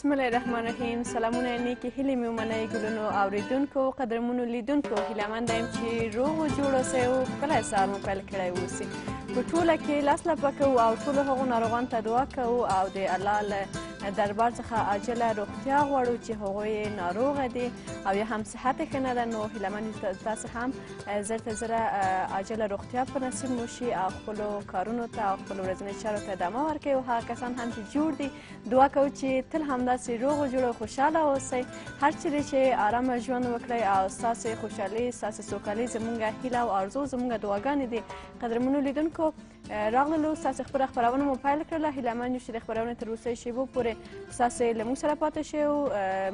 بسم الله الرحمن الرحیم سلامونه نیکی هیلې مې ومنئ ګلونو اوریدونکو قدرمنو لیدونکو هیلهمنده یم چې روغ و جوړ اوسئ او ښکلی سهار مو پیل کړی اوسي په ټوله کې لس لپه کوو او ټولو هغو ناروغانو ته دعا کوو او د الله له دربار څخه عاجله روغتیا غواړو چې هغوی ناروغه دي او یا هم صحت یې ښه نه ده نو هیلهمن تاسو هم زر ته زره عاجله روغتیا په نصیب مو شي او خپلو کارونو ته او خپلو ورځنیو چارو ته ادامه ورکوي او هغه کسان هم چې جوړ دي دعا کوو چې تل همداسې روغ جوړ او خوشحاله اوسئ هر چیرې چې ارامه ژوند وکړئ او ستاسې خوشحالي ستاسې سوکالي زموږ هیله او ارزو زموږ دعاګانې دي قدرمنو لیدونکو راغللو ستاسې خپله خپرونه مو پیل کړله هیله مند یو چې د خپرونې تر وروستیو شیبو پورې ستاسې له موږ سره پاتې شئ او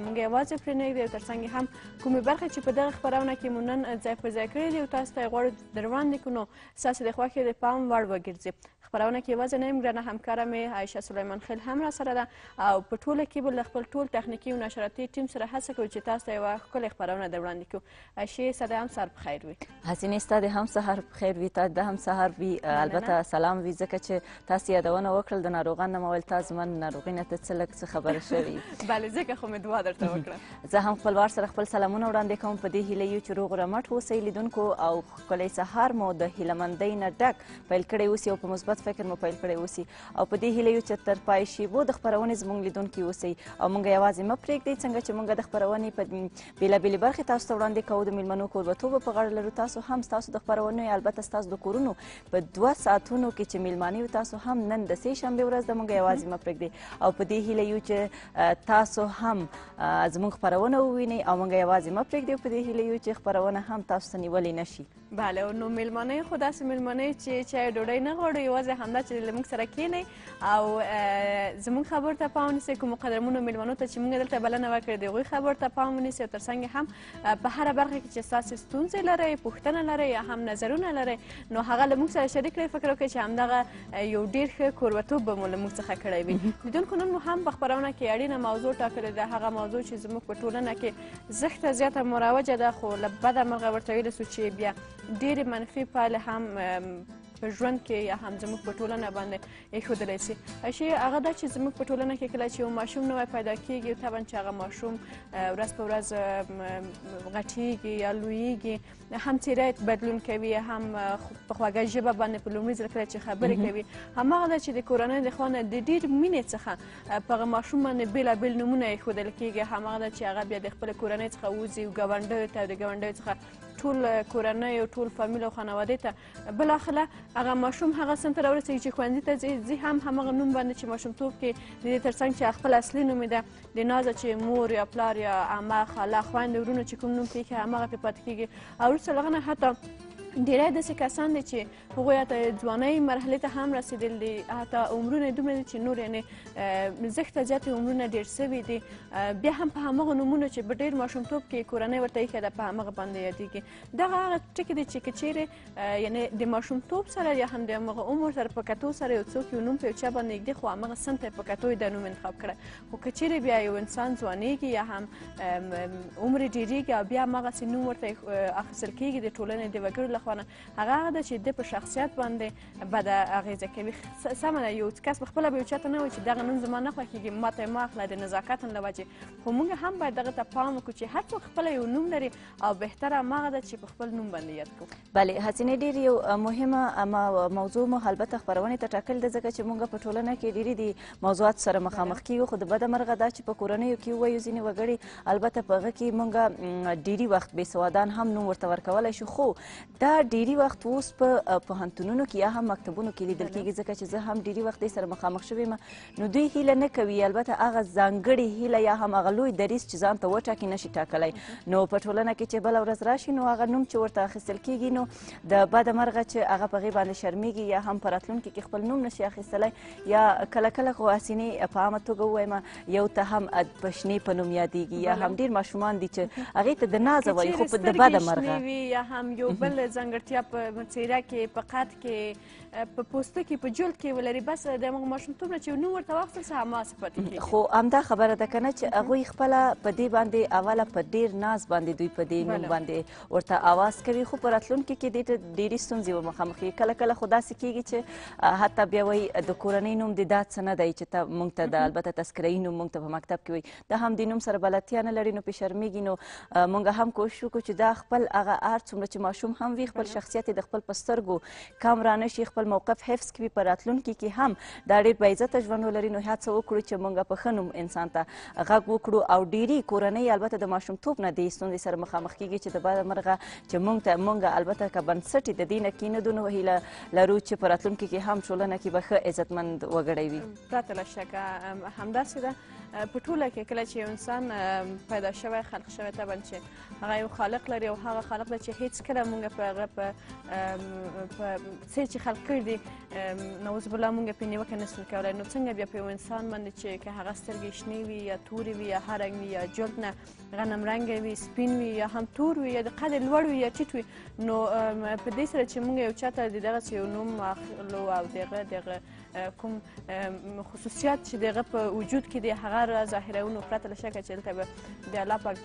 موږ یوازې پرې نه یو تر څنګ هم کومې برخې چې په دغه خپرونه کې مو نن ځای پر ځای کړې دي او تاسو ته یې غواړو در وړاندې کړو نو ستاسې د خوښې د پام وړ وګرځي خبرونه کې یوازې نه یم ګرانه همکاره مې عایشه سلیمان خیل هم راسره ده او په ټوله کې به له خپل ټول تخنیکي او نشراتي ټیم سره هڅه کوو چې تاسو ته یوه ښکلې خپرونه در وړاندې کړو عایشې ستا هم سهار پخیر وي حسینې ستا د هم سهار پخیر وي تا د هم سهار وي البته سلام وي ځکه چې تاسو یادونه وکړل د ناروغان نه مې ویل تا زما ناروغي نه ته څه لږ څه خبره شوې بله ځکه خو مې دعا درته وکړه زه هم خپلوار سره خپل سلامونه وړاندې کوم په دې هیله یو چې روغ رمټ اوسئ لیدونکو او ښکلی سهار مو د هیلهمندۍ نه ډک پیل کړی اوسي او په مثبت مثبت فکر مو پیل کړی اوسي او په دې هیله یو چې تر پای شي وو د خبرونې زموږ لیدونکي اوسي او موږ یوازې مه پرېږدئ څنګه چې موږ د خبرونې په بیلابیلې برخې تاسو ته وړاندې کوو د میلمنو کوربهتوب په غاړه لرو تاسو هم ستاسو د خبرونې البته ستاسو د کورونو په دوه ساعتونو کې چې میلمانه تاسو هم نن د سې شنبې ورځ د موږ یوازې مه پرېږدئ او په دې هیله یو چې تاسو هم زموږ خبرونه ووینئ او موږ یوازې مه پرېږدئ په دې هیله یو چې خبرونه هم تاسو ته نیولې نشي بله نو میلمانه خو داسې میلمانه چې چای ډوډۍ نه غواړي یوازې یوازې همدا چې له موږ سره کینی او زموږ خبرو ته پام ونیسئ کومو قدرمنو میلمنو ته چې موږ دلته بلنه وکړې د هغوی خبرو ته پام ونیسئ او تر څنګ هم په هره برخه کې چې ستاسې ستونزې لرئ پوښتنه لرئ یا هم نظرونه لرئ نو هغه له موږ سره شریک کړئ فکر وکړئ چې همدغه یو ډېر ښه کوربتوب به مو له موږ څخه کړی وي لیدونکو نن مو هم په خپرونه کې اړینه موضوع ټاکلې ده هغه موضوع چې زموږ په ټولنه کې زښته زیاته مروجه ده خو له بده مرغه ورته ویلی سو چې بیا ډېرې منفي پایلې هم په ژوند کې یا هم زموږ په ټولنه باندې ایښودلی سي شي هغه دا چې زموږ په ټولنه کې کله چې یو ماشوم نوی پیدا کیږي طبعا چې هغه ماشوم ورځ په ورځ غټیږي یا لویږي هم څیره بدلون کوي هم په خواږه ژبه باندې په لومړي ځل کله چې خبرې کوي هماغه ده چې د کورنۍ د خوا نه د ډېر مینې څخه په هغه ماشوم باندې بېلابېل نومونه ایښودل کیږي هماغه ده چې هغه بیا د خپل کورنۍ څخه وځي او ګاونډیو ته د ګاونډیو څخه ټول کورنۍ او ټول فامیل او خانواده ته بل اخله هغه ماشوم هغه سن ته راورسېږي چې ښوونځي ته ځي هم همغه نوم باندې چې ماشومتوب کې د دې تر څنګ چې خپل اصلي نوم یې ده د نازه چې مور یا پلار یا عمه خاله خویندې ورونه چې کوم نوم پېښه همغه پې پاتې کېږي او وروسته له هغه نه حتی ډیری داسې کسان دي چې هغوی حتی ځوانۍ مرحلې ته هم رسېدل دي حتی عمرونه یې دومره دي چې نور یعنې زښته زیاتې عمرونه ډېر سوي دي بیا هم په همغه نومونو چې په ډېر ماشومتوب کې کورنۍ ورته ایښې ده په همغه باندې یادېږي دغه هغه ټکي دي چې که چیرې یعنې د ماشومتوب سره یا هم د همغه عمر سره په کتو سره یو څوک یو نوم په یو چا باندې ږدي خو همغه سن ته یې په کتو یې دا نوم انتخاب کړی خو که چیرې بیا یو انسان ځوانېږي یا هم عمر یې ډېرېږي او بیا همغسې نوم ورته اخیستل کېږي د ټولنې د وګړو له بخوانه هغه هغه ده چې د په شخصیت باندې بده اغیزه کوي سمه ده یو کس په خپله به یو چاته نه وایي چې دغه نوم زما نه خوښېږي ما ته یې مه اخله د نزاکت له وجې خو موږ هم باید دغه ته پام وکړو چې هر څوک خپله یو نوم لري او بهتره هماغه ده چې په خپل نوم باندې یاد کړو بله حسینې ډېر یو مهمه موضوع مو البته خپرونې ته ټاکل ده ځکه چې موږ په ټولنه کې ډېری دي موضوعات سره مخامخ کیږو خو د بده مرغه دا چې په کورنیو کې وایو ځینې وګړي البته په هغه کې موږ ډېری وخت بې سوادان هم نوم ورته ورکولی شو خو دا ډیری وخت اوس په پوهنتونونو کې یا هم مکتبونو کې لیدل کېږي ځکه چې زه هم ډیری وخت دې سره مخامخ شوې یم نو دوی هیله نه کوي البته هغه ځانګړې هیله یا هم هغه لوی دریز چې ځان ته وټاکي نشي ټاکلی نو په ټولنه کې چې بله ورځ راشي نو هغه نوم چې ورته اخیستل کېږي نو د بده مرغه چې هغه په هغې باندې شرمیږي یا هم په راتلونکي کې خپل نوم نشي اخیستلی یا کله کله خو اسینې په عامه توګه ووایم یو ته هم پشنې په نوم یادېږي یا هم ډېر ماشومان دي چې هغې ته د نازه وایي خو په د بده مرغه یا هم یو بل ځانګړتیا په څیره کې په قد کې په پوسته کې په جلد کې ولري بس د موږ ماشومتوب نه چې نو ورته واخلي سه هماسه پاتې کیږي خو همدا خبره ده کنه چې هغه خپل په دې باندې اوله په ډیر ناز باندې دوی په دې نوم باندې ورته आवाज کوي خو پر اتلونکو کې د ډېری ستونزې و مخامخ کله کله خدا سې کیږي چې حتی بیا وایي د کورنۍ نوم د دات سند دی چې ته مونږ ته د البته تذکرې نوم مونږ ته په مکتب کې وایي د هم د نوم سره بلدتیا نه لري نو په شرمېږي نو مونږ هم کوشش وکړو چې دا خپل هغه ارت څومره چې ماشوم هم وي خپل شخصیت د خپل پسترګو کام رانه شي خپل خپل موقف حفظ کړي په راتلونکي کې هم دا ډېر باعزته ژوند ولري نو هڅه وکړو چې موږ په ښه نوم انسان ته غږ وکړو او ډېری کورنۍ البته د ماشومتوب نه دې ستونزې سره مخامخ کیږي چې د بعد مرغه چې موږ ته موږ البته که بنسټ د دې نه کېنو نو هیله لرو چې په راتلونکي کې هم ټولنه کې به ښه عزتمند وګړی وي پرته له شکه همداسې ده په ټوله کې کله چې یو انسان پیدا شوی خلق شوی طبعا چې هغه یو خالق لري او هغه خالق ده چې هیڅکله موږ په هغه په څه چې خلق کړي دي نعوذ بالله موږ پې نیوکه نسو کولی نو څنګه بیا په یو انسان باندې چې که هغه سترګې شنې وي یا تورې وي یا هر رنګ وي یا جلد نه غنم رنګه وي سپین وي یا هم تور وي یا د قد لوړ وي یا ټیټ وي نو په دې سره چې موږ یو چاته د دغسې یو نوم اخلو او دغه دغه کوم خصوصیات چې دغه په وجود کې دی هغه را ظاهروو نو پرته له شکه چې دلته به د الله پاک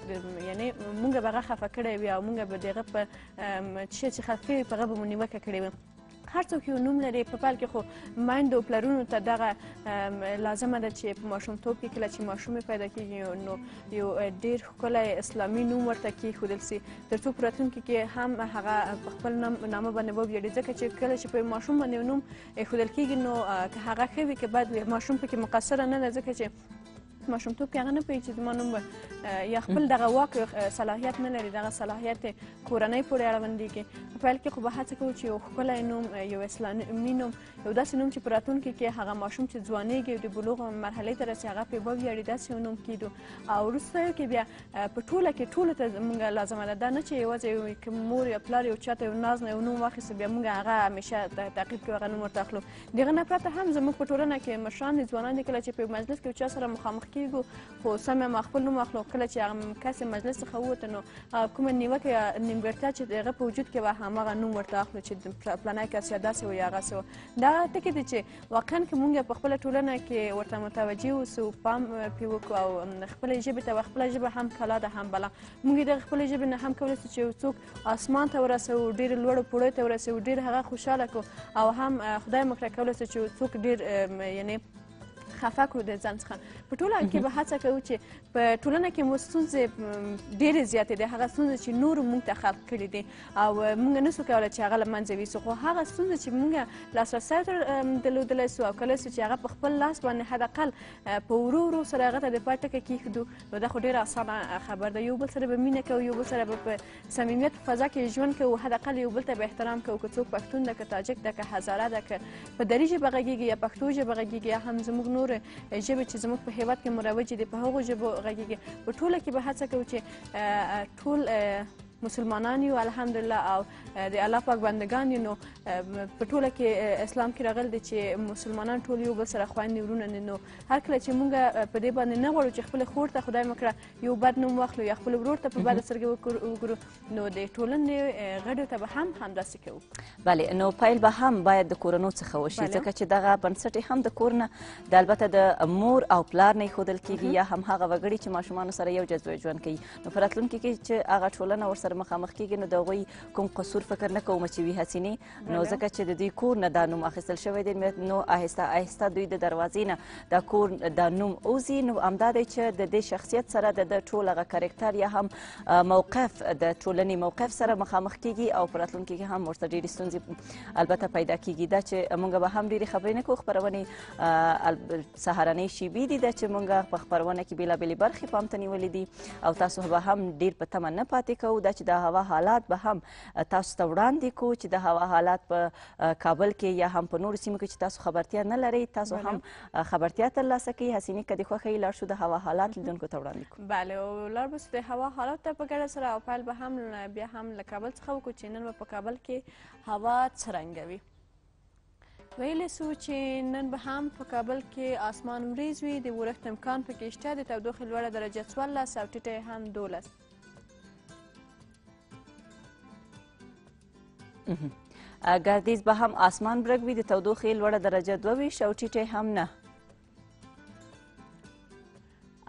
یعنې مونږ به هغه خفه کړی وي او مونږ به د هغه په څه چې خفه وي په هغه به مو نیوکه کړې وي هر څوک یو نوم لري په پیل کې خو میندو پلرونو ته دغه لازمه ده چې په ماشومتوب کې کله چې ماشوم پیدا کیږي نو یو ډیر ښکلی اسلامي نوم ورته کیښودل سي تر څو په راتلونکي کې هم هغه په خپل نامه باندې وویاړي ځکه چې کله چې په ماشوم باندې نوم ایښودل کیږي نو که هغه ښه وي که بد وي ماشوم پکې مقصره نه ده ځکه چې ماشومتوب کې هغه نه پوهېږي چې زما نوم به یا خپل دغه واک صلاحیت نه لري دغه صلاحیت کورنۍ پورې اړوند دي کې په پیل کې خو به هڅه کوو چې یو ښکلی نوم یو اسلامي نوم یو داسې نوم چې په راتلونکي کې هغه ماشوم چې ځوانېږي د بلوغ مرحلې ته رسي هغه پرې وویاړي داسې یو نوم کیدو او وروسته کې بیا په ټوله کې ټولو ته مونږ لازمه ده دا نه چې یوازې یو مور یا پلار یو چاته یو ناز نه یو نوم واخیستو بیا مونږ هغه همیشه تعقیب کوو هغه نوم ورته اخلو دغه نه پرته هم زموږ په ټولنه کې مشران ځوانان دي کله چې په مجلس کې چا سره مخامخ کیږو خو سم ما خپل نوم اخلو کله چې هغه کس مجلس څخه ووته نو کومه نیوکه یا نیمګړتیا چې د هغه په وجود کې وه هماغه نوم ورته اخلو چې پلانی کس یا داسې و یا هغسې و دا ټکي دی چې واقعا که مونږ په خپله ټولنه کې ورته متوجه اوسو پام پې وکړو او خپلې ژبې ته خپله ژبه هم کلا ده هم بلا مونږ د خپلې ژبې نه هم کولی شو چې څوک اسمان ته ورسو ډېر لوړ پوړې ته ورسو ډېر هغه خوشاله کو او هم خدای مکړه کولی چې څوک ډېر یعنی خفه کړو د ځان څخه په ټوله کې به هڅه کوو چې په ټولنه کې مو ستونزې ډېرې زیاتې دي هغه ستونزې چې نور موږ ته خلق کړي دي او موږ نسو کولی چې هغه له منځه یوسو خو هغه ستونزې چې موږ لاسرسی ته درلودلی سو او کله چې هغه په خپل لاس باندې حداقل په ورو ورو سره هغه ته د پای ټکه کېږدو نو دا خو ډېره اسانه خبر ده یو بل سره به مینه کوو یو بل سره به په صمیمیت په فضا کې ژوند کوو حداقل یو بل ته به احترام کوو که څوک پښتون ده که تاجک ده که هزاره ده که په دري ژبه غږېږي یا پښتو ژبه غږېږي یا هم زموږ نور نور ژبې چې زموږ په هیواد کې مروجې دي په هغو ژبو غږیږي په ټوله کې به هڅه کوو چې ټول مسلمانان یو الحمدلله او د الله پاک بندگان یو نو په ټوله کې اسلام کې راغل دی چې مسلمانان ټول یو بل سره خویندې ورونه دي نو هر کله چې مونږ په دې باندې نه غواړو چې خپل خور ته خدای مکړه یو بد نوم واخلو یا خپل ورور ته په بده سترګې وګورو نو د ټولنې غړو ته به هم همداسې کوو بله نو پیل به هم باید د کورنو څخه وشي ځکه چې دغه بنسټ هم د کور نه د البته د مور او پلار نه ښودل کیږي یا هم هغه وګړي چې ماشومان سره یو جذبه ژوند کوي نو په راتلونکي کې چې هغه ټولنه ورسره سره مخامخ کیږي نو د هغوی کوم قصور فکر نه کوم چې وي حسینې نو ځکه چې د دوی کور نه دا نوم اخیستل شوی دی نو آهسته آهسته دوی د دروازې نه دا کور دا نوم اوزي نو همدا دی چې د دې شخصیت سره د ده ټول هغه کرکټر یا هم موقف د ټولنې موقف سره مخامخ کیږي او په راتلونکي کې هم ورته ډېرې ستونزې البته پیدا کیږي دا چې مونږ به هم ډېرې خبرې نه کوو خپرونې سهارنۍ شیبې دي دا چې مونږ په خپرونه کې بېلابېلې برخې پام ته نیولې دي او تاسو به هم ډېر په تمه نه پاتې کوو دا چې چې د هوا حالات به هم تاسو ته وړاندې کو چې د هوا حالات په کابل کې یا هم په نورو سیمو کې چې تاسو خبرتیا نه لرئ تاسو هم خبرتیا ترلاسه کوئ حسینې که د خوښۍ لاړ شو د هوا حالات لیدونکو ته وړاندې کو بله او لاړ به د هوا حالات ته په ګډه سره او پیل به هم بیا هم له کابل څخه وکړو چې نن به په کابل کې هوا څرنګه وي ویلی سو چې نن به هم په کابل کې آسمان وریځ وي د اورښت امکان پکې شته د تودوخې لوړه درجه څوارلس او ټیټه یې هم دولس ګردیز به هم آسمان برګ وي د تودوخې لوړه درجه دوه ویشت او ټیټې هم نه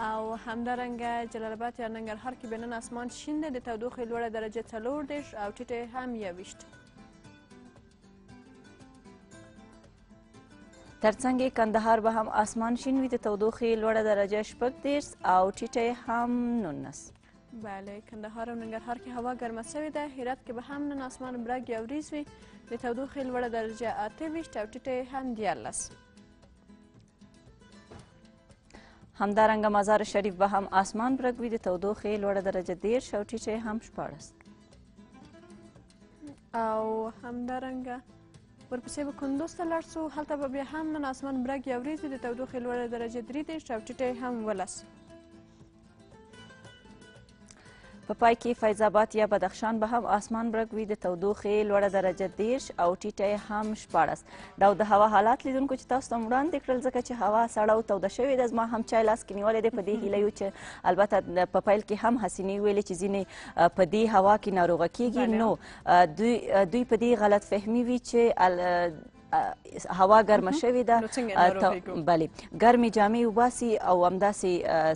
او همدارنګه جلال آباد یا ننګرهار کې به نن اسمان شین دی د تودوخې لوړه درجه څلور دېرش او ټیټې هم یوویشت ترڅنګ کندهار به هم اسمان شین وي د تودوخې لوړه درجه شپږ دېرش او ټیټې هم نولس بله کندهار او ننګرهار کې هوا ګرمه سوې ده هرات کې به هم نن اسمان برګ یا وریځ وي د تودوخې لوړه درجه اته ویشت او ټیټه هم دیارلس همدارنګه مزار شریف به هم اسمان برګ وي د تودوخې لوړه درجه دېرش او ټیټه هم شپاړس او همدارنګه ورپسې به کندوز ته لاړ سو هلته به بیا هم نن اسمان برګ یا وریځ وي د تودوخې لوړه درجه درې دېرش او ټیټه هم ولس په پای کې فیض آباد یا بدخشان به هم اسمان برګ وي د تودوخې لوړه درجه دیرش او ټیټه هم شپاړس دا د هوا حالات لیدونکو چې تاسو ته م وړاندې کړل ځکه چې هوا سړه او توده شوې ده زما هم چای لاس کې نیولی دی په دې هیله یو چې البته په پیل کې هم حسینې ویلې چې ځینې په دې هوا کې ناروغه کیږي نو دوی دوی په دې غلط فهمي وي چې هوا ګرمه شوې ده بله ګرمې جامې وباسي او همداسې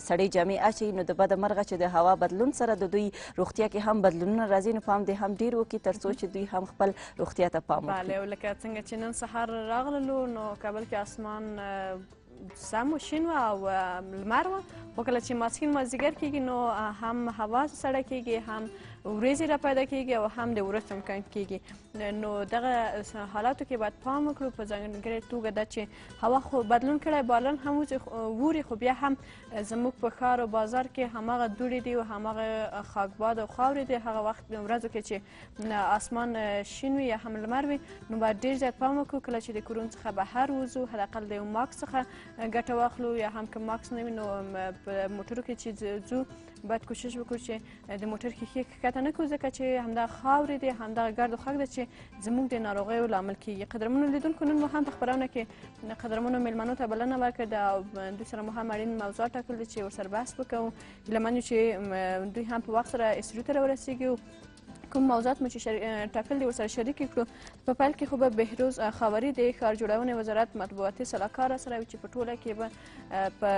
سړې جامې اچي نو د بده مرغه چې د هوا بدلون سره د دوی روغتیا کې هم بدلونونه راځي نو پام دې هم ډېر وکړي تر څو چې دوی هم خپل روغتیا ته پام وکړي بله لکه څنګه چې نن سهار راغللو نو کابل کې اسمان سم شین و او لمر و خو کله چې ماسپښین مازدیګر کېږي نو هم هوا سړه کېږي هم ورېځې را پیدا کیږي او هم د ورځ چمکان کیږي نو دغه حالاتو کې باید پام وکړو په ځانګړې توګه دا چې هوا خو بدلون کړی باران هم ووري خو بیا هم زموږ په ښار او بازار کې هماغه دوړې دي او هماغه خاکباد او خاورې دي هغه وخت ورځو کې چې اسمان شین وي یا هم لمر وي نو باید ډېر زیات پام وکړو کله چې د کورونو څخه بهر ووځو حداقل د یو ماکس څخه ګټه واخلو یا هم که ماکس نه وي نو په موټرو کې چې ځو باید کوشش وکړو چې د موټر ښیښې کښته راته نه کو ځکه چې همدا خاورې دی همدا ګرد او خاک دی چې زموږ د ناروغیو لامل کیږي قدرمنو لیدونکو نن مو هم په خپرونه کې قدرمنو میلمنو ته بلنه ورکړه د دوی سره مو هم اړین موضوع ټاکل چې ورسره بحث وکړو لمنو چې دوی هم په وخت سره استریو ته ورسیږي کوم موضوعات مو چې ټاکل دي ورسره شریکې کړو په پیل کې خو به بهروز خاوري د ښار جوړونې وزارت مطبوعاتي سلاکار سره چې په ټوله کې به په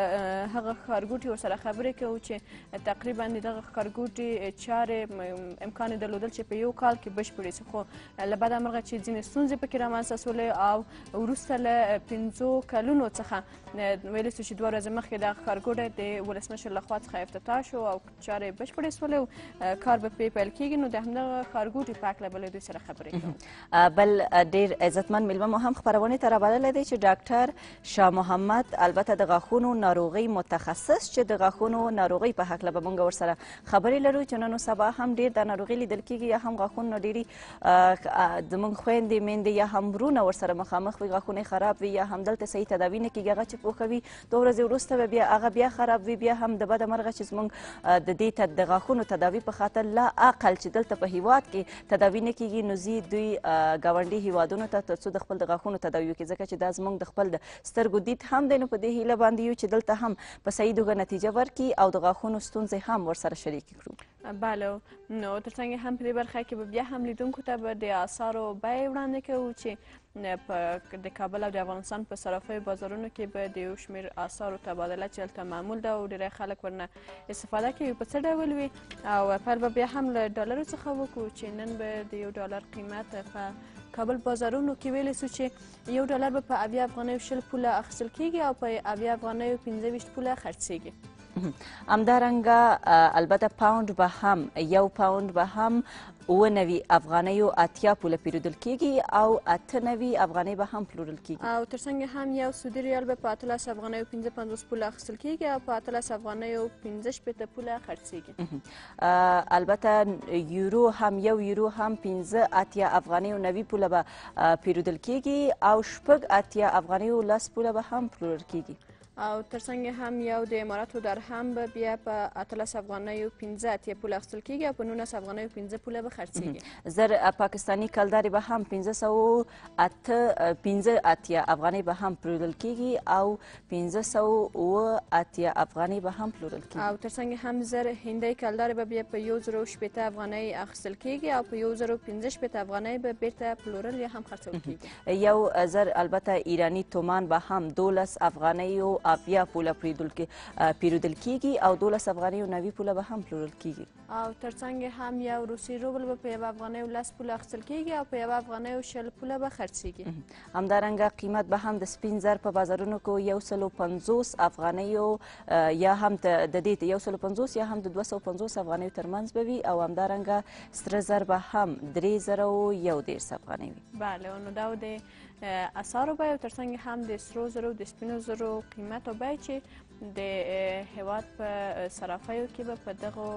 هغه ښارګوټي ورسره خبرې کوو چې تقریبا دغه ښارګوټي چارې امکان درلودل چې په یو کال کې بشپړې شي خو له بده مرغه چې ځینې ستونزې پکې رامنځته سولې او وروسته له پنځو کلونو څخه ویل شو چې دوه ورځې مخکې د ښارګوټی د ولسمشر لخوا څخه افتتاح شو او چارې بشپړې سولې او کار به پرې پیل کیږي نو د همدغه ښارګوټي په هکله بلې دوی سره خبرې کوو بل ډېر عزتمن میلمه مو هم خپرونې ته رابللی دی چې ډاکټر شاه محمد البته د غاښونو ناروغۍ متخصص چې د غاښونو ناروغۍ په هکله به مونږ ورسره خبرې لرو چې نن سبا هم ډېر د ناروغۍ لیدل کیږي یا هم غاښونه ډېری زموږ خویندې میندې یا هم ورونه ورسره مخامخ وي غاښونه خراب وي یا هم دلته صحیح تداوي نه کیږي هغه چې چې پوښوي دوه ورځې وروسته به بیا هغه بیا خراب وي بیا هم د بده مرغه چې زموږ د دې د غاښونو تداوي په خاطر لا عقل چې دلته په هیواد کې تداوي نه کیږي نو ځي دوی ګاونډي هیوادونو ته ترڅو د خپل د غاښونو تداوي وکړي ځکه چې دا زموږ د خپل د سترګو دید هم دی نو په دې هیله باندې یو چې دلته هم په صحیح توګه نتیجه ورکړي او د غاښونو ستونزې هم ورسره شریکې کړو بله نو ترڅنګ هم په دې برخه کې به بیا هم لیدونکو ته به د آثارو بیې وړاندې کوو چې په د کابل او د افغانستان په صرافیو بازارونو کې به د یو شمیر اثارو تبادله چې هلته معمول ده او ډېری خلک ورنه استفاده کوي په څه ډول وي او پیل به بیا هم له ډالرو څخه وکړو چې نن به د یو ډالر قیمت په کابل بازارونو کې ویلی سو چې یو ډالر به په اویا افغانیو شل پوله اخیستل کیږي او په اویا افغانیو پنځه ویشت پوله خرڅیږي همدارنګه البته پاوند به هم یو پاوند به هم اوه نوي افغانیو اتیا پوله پیرودل کیږي او اته نوي افغانۍ به هم پلورل کیږي او تر څنګ هم یو سعودي ریال به په اتلس افغانیو پنځه پنځوس پوله اخیستل کیږي او په اتلس افغانیو پنځه شپېته پوله خرڅیږي البته یورو هم یو یورو هم پنځه اتیا افغانیو نوي پوله به پیرودل کیږي او شپږ اتیا افغانیو لس پوله به هم پلورل کیږي او ترڅنګ هم یو د اماراتو درهم به بیا په اتلس افغانیو پنځه اتیا پوله اخیستل کیږي او په نولس افغانیو پنځه پوله به خرڅیږي زر پاکستانی کلدارې به هم پنځه سوه اته پنځه اتیا افغانۍ به هم پلورل کیږي او پنځه سوه اوه اتیا افغانۍ به هم پلورل کیږي او ترڅنګ هم زر هندۍ کلدارې به بیا په یو زرو شپېته افغانۍ اخیستل کیږي او په یو زرو پنځه شپېته افغانۍ به بیرته پلورل یا هم خرڅول کیږي یو زر البته ایرانی تومان به هم دولس افغانیو اویا پوله پیرودل کیږي او دولس افغانۍ او نوي پوله به هم پلورل کیږي او ترڅنګ هم یو روسي روبل به په یوه افغانۍ او لس پوله اخیستل کیږي او په یوه افغانۍ او شل پوله به خرڅیږي همدارنګه قیمت به هم د سپین زر په بازارونو کې یو سلو پنځوس افغانۍ یا هم د دې یو سلو پنځوس یا هم د دوه سوه پنځوس افغانۍ ترمنځ به وي او همدارنګه سره زر به هم درې زره او یو دېرش افغانۍ وي بله نو دا د اسارو بیه او ترڅنګ هم د سرو زرو د سپینو زرو قیمت او بیه چې د هیواد په صرافیو کې به په دغو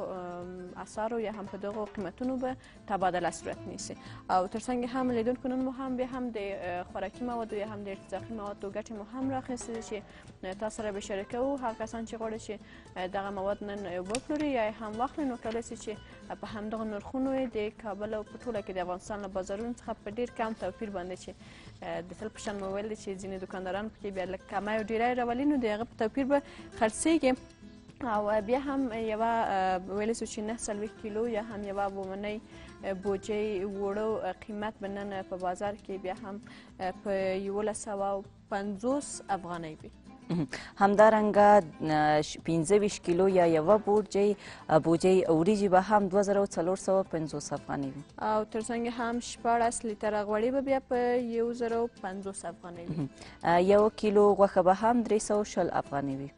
اسارو یا هم په دغو قیمتونو به تبادله صورت نیسي او ترڅنګ هم لیدونکو نن مو هم بیا هم د خوراکي موادو یا هم د ارتزاقي موادو ګټې مو هم راخیستې چې تاسو سره به شریکوو هغه کسان چې غواړي چې دغه مواد نن وپلوري یا هم واخلي نو کولی سي چې په همدغه نرخونو یې د کابل او په ټوله کې د افغانستان له بازارونو څخه په ډیر کم توپیر باندې چې د تل په شان مو ویل چې ځینې دوکانداران پکې بیا لږ کمی او ډیری راولي نو د هغه په توپیر به خرڅیږي او بیا هم یوه ویلی سو چې نه څلوېښت کیلو یا هم یوه بومنۍ بوجۍ وړو قیمت به نن په بازار کې بیا هم په یولس سوه پنځوس افغانۍ وي همدارنګه 15 کیلو یا یو بوجه بوجه اوریجی به هم 2450 افغانۍ وي او ترڅنګ هم 14 لیټر غوړي به بیا په 1500 افغانۍ وي یو کیلو غوښه به هم 340 افغانۍ وي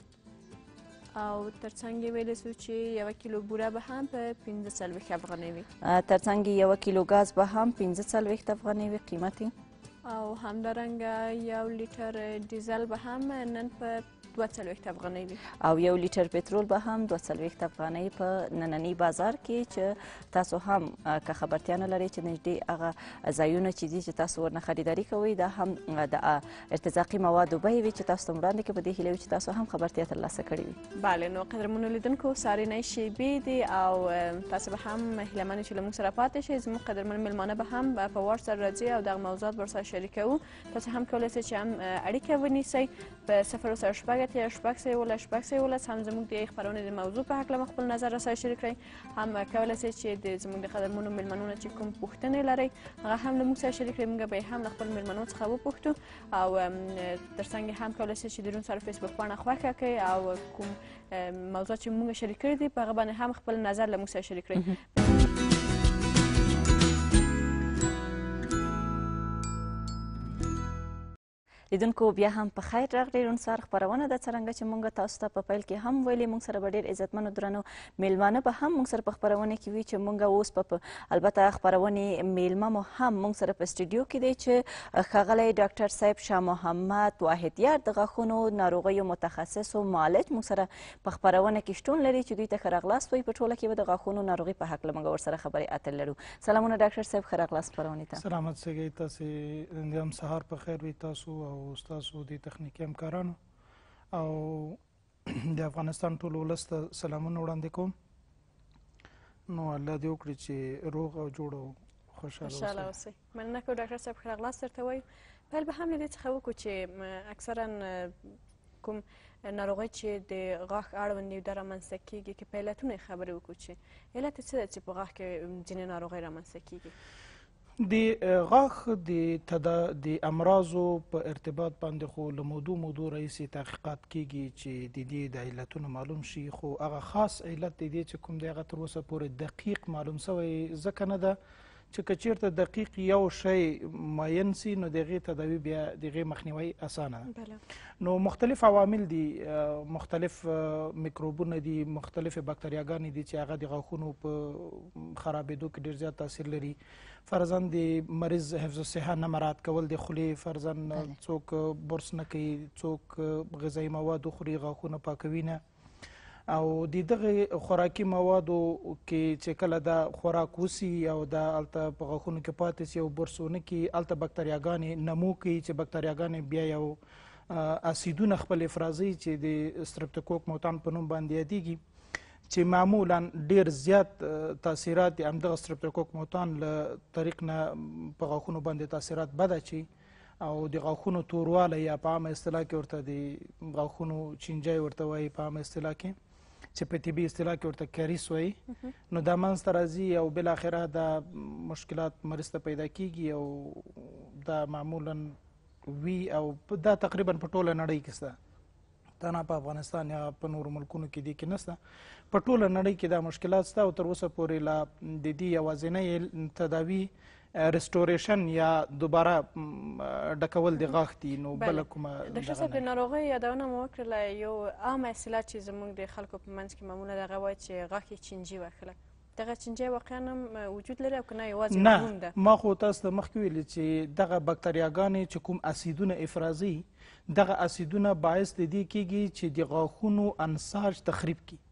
او ترڅنګ ویل سو چې یو کیلو بوره به هم په 15 افغانۍ وي ترڅنګ یو کیلو غاز به هم 15 افغانۍ وي قیمتي او همدارنګه یو لیټر ډیزل به هم نن په 240 افغانۍ وي او یو لیټر پټرول به هم 240 افغانۍ په نننی بازار کې چې تاسو هم که خبرتیا نه لرئ چې نږدې هغه ځایونه چې دي چې تاسو ورنه خریداري کوئ دا هم د ارتزاقي موادو به وي چې تاسو وړاندې کې به دې هیله چې تاسو هم خبرتیا ترلاسه کړئ وي بله نو قدرمنو لیدونکو سارینه شیبې دي او تاسو به هم هیله منو چې له موږ سره پاتې شئ زموږ قدرمن میلمانه به هم په وار سره راځي او دغه موضوعات ورسره شریکوو تاسو هم کولی شئ چې هم اړیکه ونیسئ په 0 سره شپږ شاګرد یا شپږ سوه یولس شپږ سوه یولس هم زموږ د خپرونې د موضوع په هکله خپل نظر راسره شریک کړئ هم کولی سئ چې د زموږ د قدرمنو میلمنونه چې کوم پوښتنې لرئ هغه هم له موږ سره شریک کړئ موږ به یې هم له خپل میلمنو څخه وپوښتو او تر څنګ هم کولی سئ چې د روڼ سره فیسبوک پاڼه خوښه کړئ او کوم موضوع چې موږ شریک کړی دی په هغه باندې هم خپل نظر له موږ سره شریک کړئ لیدونکو بیا هم په خیر راغلي رونسار خبرونه د څرنګه چې مونږ تاسو ته په پیل کې هم ویلي مونږ سره ډېر عزتمنو درنو میلمانه به هم مونږ سره په خبرونه کې وي چې مونږ اوس په البته خبرونه میلمه مو هم مونږ سره په سټوډیو کې دی چې ښاغلی ډاکټر صاحب شاه محمد واحدیار د غاښونو ناروغیو متخصص او معالج مونږ سره په خبرونه کې شتون لري چې دوی ته ښه راغلاست وایي په ټوله کې به د غاښونو ناروغي په هکله مونږ ورسره خبرې اترې لرو سلامونه ډاکټر صاحب ښه راغلاست خپرونې ته سلامت سګی تاسې د هم سهار په خیر وي تاسو او او تاسو د تخنیکی همکارانو او د افغانستان ټول ولست سلامونه وړاندې کوم نو الله دې وکړي چې روغ او جوړ او خوشاله اوسئ مننه کوم ډاکټر صاحب خیر اغلاس درته وایم پیل به هم له دې څخه وکړو چې اکثرا کوم ناروغي چې د غاښ اړوند نیو دره منځته کیږي کې په علتونو خبرې وکړو چې علت څه ده چې په غاښ کې ځینې ناروغۍ رامنځته کیږي د غاښ د تدا د امراضو په ارتباط باندې خو لمودو مودو رئیس تحقیقات کیږي چې د دې د علتونو معلوم شي خو هغه خاص علت دی چې کوم دی هغه تر اوسه پورې دقیق معلوم شوی ځکه نه ده چې کچیرته دقیق یو شی معین سي نو د هغې تداوي بیا د هغې مخنیوی اسانه ده نو مختلف عوامل دي مختلف میکروبونه دي مختلفې باکتریاګانې دي چې هغه د غاښونو په خرابېدو کې ډېر زیات تاثیر لري فرزن د مریض حفظ الصحه نه مراعات کول د خولې فرزن څوک برس نه کوي څوک غذایي مواد خوري غاښونه پاکوي نه او د دغه خوراکي موادو کې چې کله دا خوراک وسی او دا الته په غخونو کې پاتې سی او برسونه کې الته بکټریاګانې نمو کوي چې بکټریاګانې بیا یو اسیدونه خپل افرازي چې د سترپټوکوک موتان په نوم باندې دیږي چې معمولا ډیر زیات تاثیرات همدغه سترپټوکوک موتان له طریق نه په غخونو باندې تاثیرات بد اچي او د غاښونو تورواله یا په عامه اصطلاح کې ورته د غاښونو چینجای ورته وایي په عامه اصطلاح کې چې په طبي اصطلاح کې ورته کریس وایي نو دا منځته راځي او بالاخره دا مشکلات مریض ته پیدا کیږي او دا معمولا وی او دا تقریبا په ټوله نړۍ کې شته تنه په افغانستان یا په نورو ملکونو کې دي کې نشته په ټوله نړۍ کې دا مشکلات شته او تر اوسه پورې لا د دې یوازینۍ تداوي ریسټوریشن یا دوباره ډکول د غاښ دي نو بل کومه د ښځو د ناروغۍ یادونه مو وکړله یو عام اصطلاح چې زموږ د خلکو په منځ کې معموله دغه وایي چې غاښ یې چینجي وهله دغه چنجی واقعا هم وجود لري او که نه یوازې نه ده ما خو تاسو ته مخکې ویلي چې دغه بکتریاګانې چې کوم اسیدونه افرازي دغه اسیدونه باعث د دې کیږي چې د غاښونو انساج تخریب کړي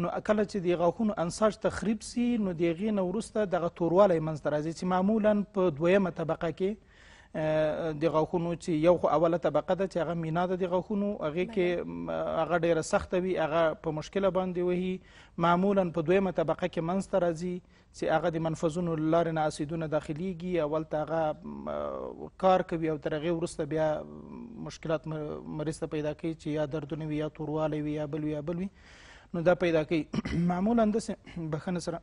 نو کله چې د غاښونو انساج تخریب سي نو د هغې نه وروسته دغه توروالی منځته راځي چې معمولا په دویمه طبقه کې د غاښونو چې یو خو اوله طبقه ده چې هغه مینا ده د غاښونو هغې کې هغه ډیره سخته وي هغه په مشکله باندې وهي معمولا په دویمه طبقه کې منځته راځي چې هغه د منفذونو له لارې نه اسیدونه داخلیږي اولته هغه کار کوي او تر هغې وروسته بیا مشکلات مریض ته پیدا کوي چې یا دردونه وي یا توروالی وي یا بل وي یا بل وي نو دا پیدا کوي معمولا داسې بخنه سره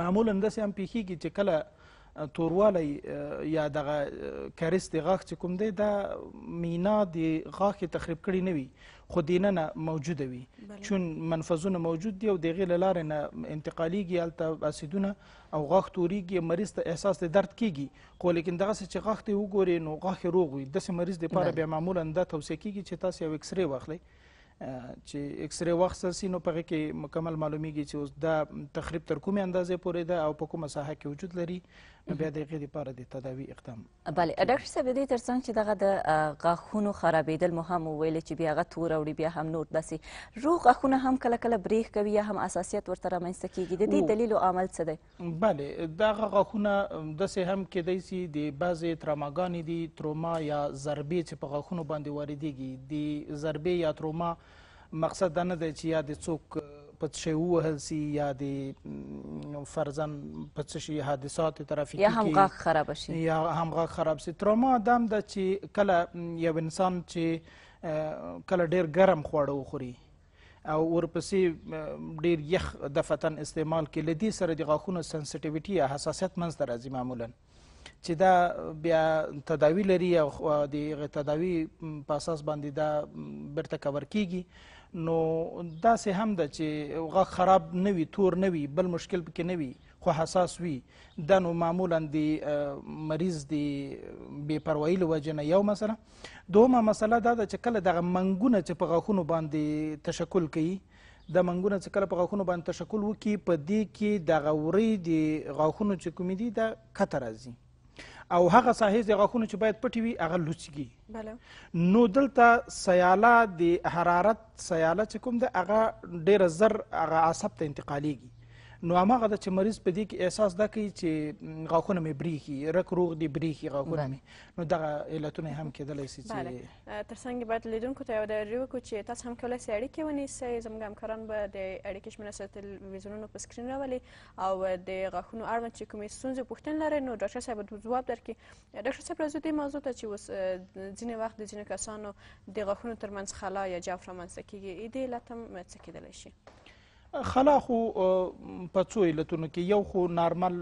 معمولا داسې هم پیښیږي چې کله توروالی یا دغه کریس د غاښ چې کوم دی دا مینا د غاښ تخریب کړي نه وي خو دیننه موجوده وي چون منفذونه موجود دي او د هغې له لارې نه انتقالیږي هلته اسیدونه او غاښ تورېږي مریض ته احساس د درد کیږي خو لیکن دغسې چې غاښ ته یې وګورې نو غاښ یې روغ وي داسې مریض دپاره بیا معمولا دا توصیه کیږي چې تاسې یو اکسرې واخلئ چې ایکس ری وخت سي نو پغه کې مکمل معلومیږي چې اوس دا تخریب تر کومه اندازې پورې ده او په کومه ساحه کې وجود لري بیا د هغې دپاره د تداوي اقدام بله ډاکټر صاحب د دې تر څنګ چې دغه د غاښونو خرابېدل مو هم وویلې چې بیا هغه تور اوړي بیا هم نور داسې روغ غاښونه هم کله کله بریښ کوي یا هم حساسیت ورته رامنځته کېږي د دې دلیل او عمل څه دی بله دغه غاښونه داسې هم کیدای سي د بعضې تراماګانې دي تروما یا ضربې چې په غاښونو باندې واردېږي د ضربې یا تروما مقصد دا نه دی چې یا د څوک په څه وهل سي یا د فرزن په څه شي حادثات ترافیکي یا هم غاښ خراب شي یا هم غاښ خراب سي تروما دام د چې کله یو انسان چې کله ډیر ګرم خواړه وخوري او ورپسې ډیر یخ د فتن استعمال کې لدی سره د غاښونو سنسټیویټي یا حساسیت منځ راځي معمولا چې دا بیا تداوی لري او د تداوی په اساس باندې دا برته کور کیږي نو داسې هم ده چې غږ خراب نه وي تور نه وي بل مشکل پکې نه وي خو حساس وي دا نو معمولا د مریض د بې پروایۍ له وجې نه یو مسله دومه مسله دا ده چې کله دغه منګونه چې په غاښونو باندې تشکل کوي د منګونه چې کله په غاښونو باندې تشکل وکړي په دې کې دغه ورۍ د غاښونو چې کومې دي د کته راځي او هغه ساحې د غاښونو چې باید پټي وي هغه لوڅیږي نو دلته سیاله د حرارت سیاله چې کوم ده هغه ډېره زر هغه عصب ته انتقالیږي نو هغه د چې مریض په دې کې احساس دا کوي چې غاښونه مې بریخي رک روغ دي بریخي غاښونه مې نو دغه علتونه هم کېدلی سي چې ترڅنګ باید لیدونکو ته یو ډاډ وکړو چې تاسو هم کولی سئ اړیکې ونیسئ زموږ همکاران به د اړیکې شمېره سره تلویزیونونو په سکرین راولي او د غاښونو اړوند چې کومې ستونزې پوښتنې لرئ نو ډاکټر صاحب به ځواب درکړي ډاکټر صاحب راځو دې موضوع ته چې اوس ځینې وخت د ځینو کسانو د غاښونو ترمنځ خلا یا جوف رامنځته کېږي دې علت هم څه کېدلی شي خلا خو په څو علتونو کې یو خو نارمل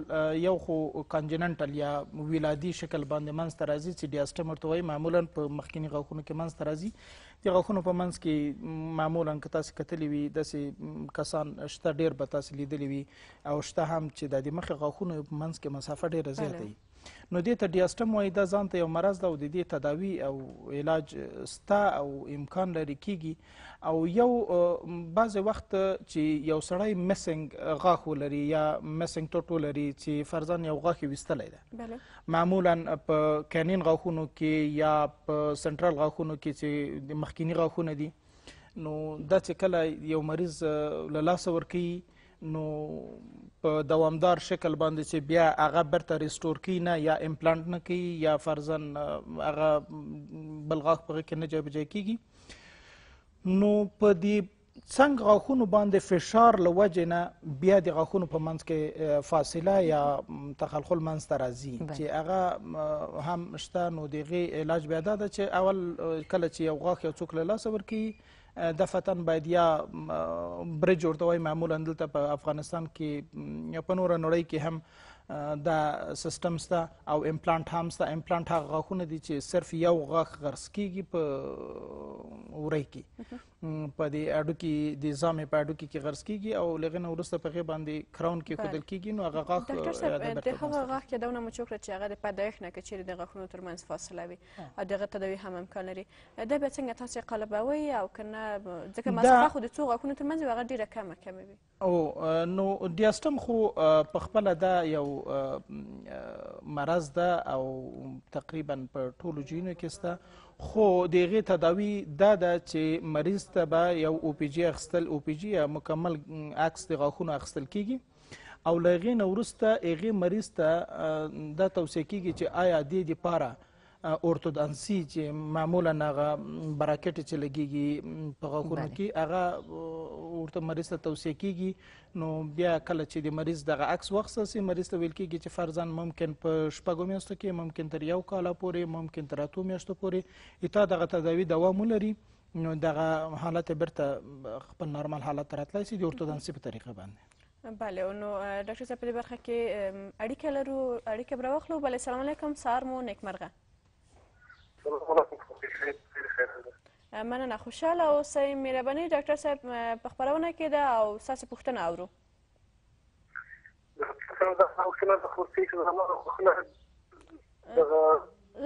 یو خو کانجننټل یا ولادي شکل باندې منځته راځي چې ډیاسټمر ته وایي معمولا په مخکینی غاښونو کې منځته راځي د غاښونو په منځ کې معمولا که تاسې کتلی وي داسې کسان شته ډیر به تاسې لیدلی وي او شته هم چې د د مخې غاښونو په منځ کې مسافه ډیره زیاته وي نو دې ته ډیاسټم وایي دا ځان ته یو مرض ده او د دې تداوي او علاج سته او امکان لري کیږي او یو بعضې وخت چې یو سړی مسنګ غاښ ولري یا مسنګ ټوټو لري چې فرزان یو غاښ یې ویستلی ده معمولا په کینین غاښونو کې یا په سنټرال غاښونو کې چې مخکینی غاښونه دي نو دا چې کله یو مریض له لاسه ورکوي نو په دوامدار شکل باندې چې بیا هغه برته ریسټور کی نه یا امپلانټ نه کوي یا فرزن هغه بلغاغ په کې نه جابجا کیږي نو په دې څنګه غاخونو باندې فشار لوجه نه بیا د غاخونو په منځ کې فاصله یا تخلخل منځ ته راځي چې هغه هم شته نو دغه علاج بیا دا چې اول کله چې یو غاخ یو څوک له لاسه ورکي دفتاً باید یا برج ورته وایي معمولا دلته په افغانستان کې یا په نوره نړۍ کې هم دا سیستم شته او امپلانټ هم شته امپلانټ هغه غاښونه دي چې صرف یو غاښ غرس کیږي په وری کې په دې اډو کې د ځامې په اډو کې کې غرس کیږي او لغه نه ورسته په غي باندې کراون کې خودل کیږي نو هغه غاخ ډاکټر صاحب د هغه غاخ کې دونه مچوکره چې هغه د پدایښ نه کچیر د غاخونو ترمنځ فاصله وي او دغه تدوی هم امکان لري دا به څنګه تاسو قلبوي او کنه ځکه مسافه خو د څو غاخونو ترمنځ هغه ډیره کمه کمه وي او نو ډیاستم خو په خپل دا یو مرض ده او تقریبا په ټولو جینو کې ستا خو د هغې تداوي دا ده چې مریض ته به یو او پی جي اخیستل او پی جي یا مکمل عکس د غاښونو اخیستل کیږي او له هغې نه وروسته هغې مریض ته دا توصیه کیږي چې آیا دې دپاره اورتودانسي چې معمولا هغه براکټ چې لګیږي په غاښونو کې هغه ورته مریض ته توصیه کیږي نو بیا کله چې د مریض دغه عکس وخصصي مریض ته ویل کیږي چې فرزن ممکن په شپږو میاشتو کې ممکن تر یو کال پورې ممکن تر اتو میاشتو پورې اته دغه تداوی دوام ولري نو دغه حالت برته خپل نارمل حالت راتلی سي د اورتودانسي په طریقه باندې بله نو ډاکټر صاحب په دې برخه کې اړیکه لرو اړیکه براخلو بله سلام علیکم سهار مو نیکمرغه مننه خوشاله اوسئ مهرباني ډاکټر صاحب په خپرونه کې ده او ستاسې پوښتنه اورو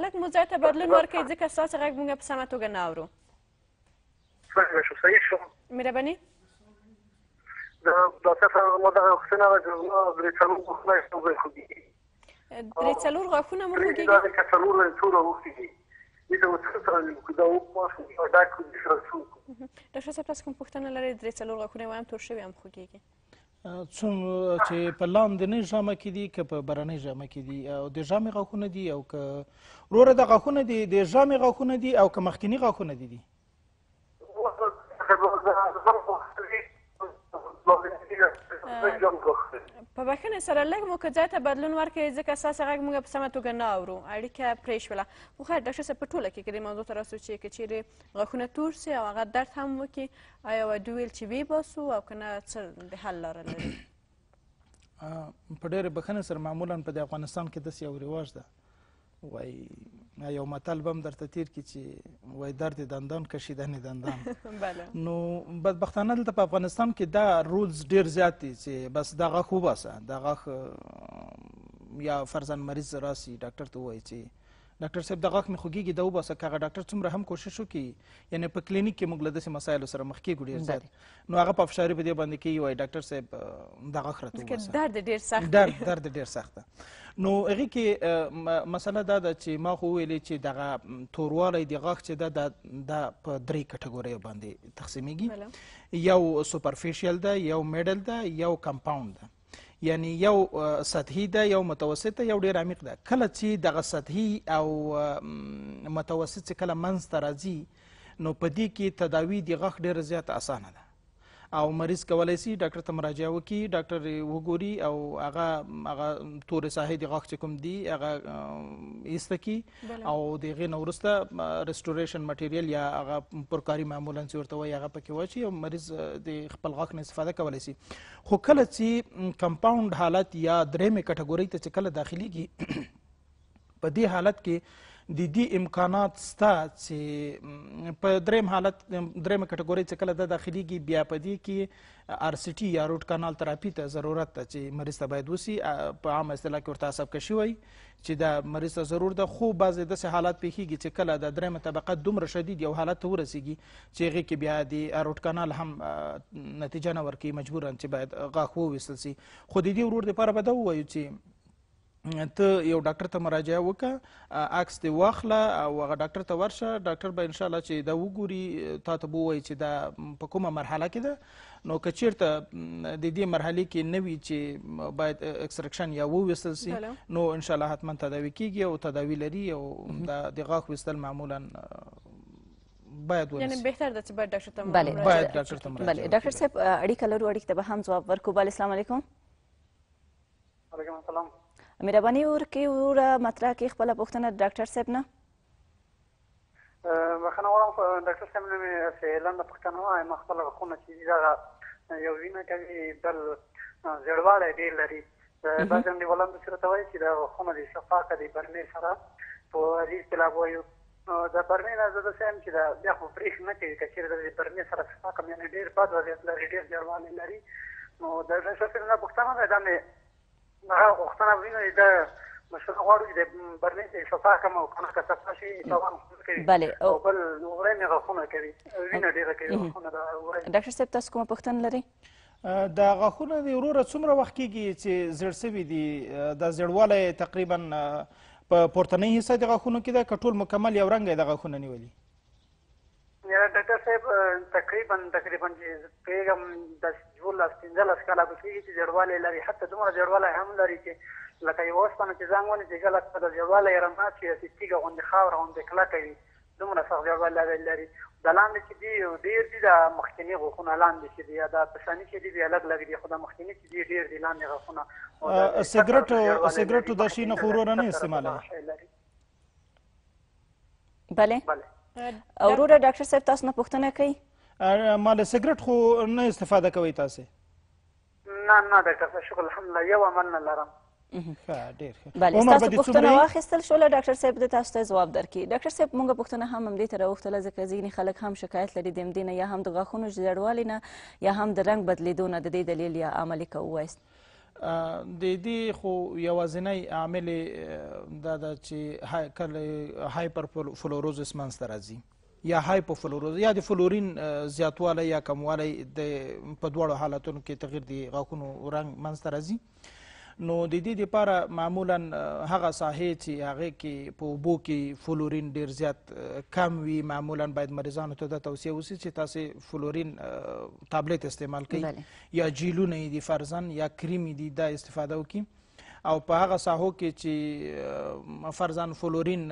لږ مو ځای ته بدلون ورکړئ ځکه ستاسې غږ موږ په سمه توګه نه اورو مهرباني درې څلور غاښونه مو خوږېږي زه وڅڅه کوم دا او دا کوم چې ډاکټر صاحب تاسو کوم پوښتنه لرئ درې څلور غاښونه وایم تور شوي هم خوږیږي څوم چې په لاندنۍ ژامه کې دي که په برنۍ ژامه کې دي او د ژامې غاښونه دي او که وروره د غاښونه دي د ژامې غاښونه دي او که مخکینی غاښونه دي دي په بښنې سره لږ مو که ځای ته بدلون ورکړئ ځکه ستاسې غږ موږ په سمه توګه نه اورو اړیکه پرې شوله خو خیر ډاکټر صاحب په ټوله کې که دې موضوع ته راسو چې که چیرې غاښونه تور سي او هغه درد هم وکړي آیا وډو ویل چې ویباسو او که نه څه د حل لاره لري په ډېرې بښنې سره معمولا په د افغانستان کې داسې یو رواج ده وایي یو مطل بم درته تیر کی چې وای درد دندان کشیدن دندان بله نو بدبختانه دلته په افغانستان کې دا رولز ډیر زیات دي چې بس دغه خوبه سه دغه یا فرزن مریض راسي ډاکټر ته وایي چې ډاکټر صاحب د غاښ مې خوږېږي دا وباسه که هغه ډاکټر څومره هم کوشش وکړي یعنې په کلینیک کې موږ له داسې مسایلو سره مخ کېږو ډېر زیات نو هغه په افشاري په دې باندې کوي وایي ډاکټر صاحب دا غاښ راته وباسه درد ډېر سخت درد درد ډېر سخت نو هغې کې مسله دا ده چې ما خو وویلې چې دغه توروالی د غاښ چې ده دا په درې کټګوریو باندې تقسیمیږي یو سوپرفیشیل ده یو میډل ده یو کمپاوند ده یعنی یو سطحي ده یو متوسط ده یو ډېر عمیق ده کله چې دغه سطحي او متوسط چې کله منځته راځي نو په دې کې تداوي د غاښ ډېره زیاته اسانه ده او مریض کولای شي ډاکټر ته مراجعه وکړي ډاکټر وګوري او هغه هغه تور ساحې د غاښ کوم دی هغه ایسته کی او د هغې نه وروسته ریسټوریشن مټیریل یا هغه پرکاري معمولا چې ورته وایي هغه پکې واچي او مریض د خپل غاښ نه استفاده کولی شي خو کله چې کمپاوند حالت یا درېمې کټګورۍ ته چې کله داخليږي په دې حالت کې د دې امکانات سته چې په دریم حالت دریم کټګوري چې کله د داخليږي بیا په دې کې ار سی ټي یا روټ کانال تراپی ته ضرورت ته چې مریض ته باید وسی په عام اصطلاح کې ورته حساب کشي وي چې دا مریض ته ضرور ده خو بعضې داسې حالات پیښیږي چې کله د درېمه طبقه دومره شدید یو حالت ته ورسیږي چې هغې کې بیا د روټ کانال هم نتیجه نه ورکوي مجبورا چې باید غاښ وویستل سي خو د دې ورور دپاره به دا ووایو چې ته یو ډاکټر ته مراجعه وکړه عکس دې واخله او هغه ډاکټر ته ورشه ډاکټر به انشاءالله چې دا وګوري تا ته به ووایي چې دا په کومه مرحله کې ده نو که چیرته د دې مرحلې کې نه وي چې باید اکسرکشن یا وویستل سي نو انشاءالله حتما تداوي کېږي او تداوي لري او دا د غاښ ویستل معمولا باید ونیسي یعنی بهتر ده چې باید ډاکټر ته بله باید ډاکټر ته بله ډاکټر صاحب اړیکه لرو اړیکې ته به هم ځواب ورکړو بله السلام علیکم وعلیکم السلام مهرباني وکړئ وروره مطرح کې خپله پوښتنه ډاکټر صاحب نه بخښنه غواړم ډاکټر صاحب نه مې لنډه پوښتنه ووایم خپله غاښونه چې دي دغه یو وینه کوي بل زړوالی ډېر لري بعضې انډیوالان داسې راته وایي چې دا غاښونه دي شفاقه دي برمې سره په دې اصطلاح وایو نو د برمې نه زه داسې یم چې دا بیا خو پرېښ نه کوي که چېرې د برمې سره شفاقه یعنې ډېر بد وضعیت لري ډېر زړوالی لري نو د ډاکټر صاحب نه پوښتنه ده دا مې هغه غوښتنه ویني دا مشوره غواړو چې د برلین ته شفا کوم او کنه که شفا شي تاوان کوي بله او بل ورې نه غوښنه کوي وینه ډیره کوي غوښنه دا ډاکټر صاحب تاسو کومه پوښتنه لرئ دا غاښونه د وروره څومره وخت کېږي چې زړ سوي دي دا زړوالی تقریبا په پورتنۍ حصه د غاښونو کې ده که ټول مکمل یو رنګه د غاښونه نیولي یاره ډاکټر صاحب تقریبا تقریبا چې پیغام داسې دولس پنځلس کاله به کېږي چې زیړوالی لري حتی دومره زیړوالی هم لري چې لکه یوه اوسپنه چې زنګ ونیسي کله د زیړوالی یې رمات شي چې تیږه غوندې خاوره غوندې کلکه وي دومره سخت زیړوالی لري د لاندې چې دي ډېر دي د مخکیني غاښونه لاندې چې دي دا پشاني چې دي بیا لږ لږ دي خو د مخکیني چې دي ډېر دي لاندې غاښونه سګرټ سګرټ د شي نه خورونه نه استعمالوي بله اوروره ډاکټر صاحب تاسو نه پوښتنه کوي مال سیګریټ خو نه استفاده کوي تاسو نه نه ډاکټر شکر الحمدلله یو عمل نه لرم بله تاسو پوښتنه واخیستل شو له ډاکټر صاحب د تاسو ته ځواب درکړي ډاکټر صاحب موږ پوښتنه هم همدې ته راوښتله ځکه ځینې خلک هم شکایت لري د همدې نه یا هم د غاښونو زیړوالي نه یا هم د رنګ بدلیدو نه د دې دلیل یا عملي که ووایست د دې خو یوازینی عامل دا ده چې هایپر فلوروزس منځته راځي یا هایپوفلوروز یا د فلورین زیاتوالی یا کموالی د په دواړو حالتونو کې تغیر د غاښونو رنګ منځته راځي نو د دې لپاره معمولا هغه ساحې چې هغې کې په اوبو کې فلورین ډیر زیات کم وي معمولا باید مریضانو ته دا توصیه وسي چې تاسې فلورین تابلیت استعمال کړئ یا جیلونه یې دي فرزن یا کریم یې دي دا استفاده وکړي او په هغه ساحو کې چې فرضاً فلورین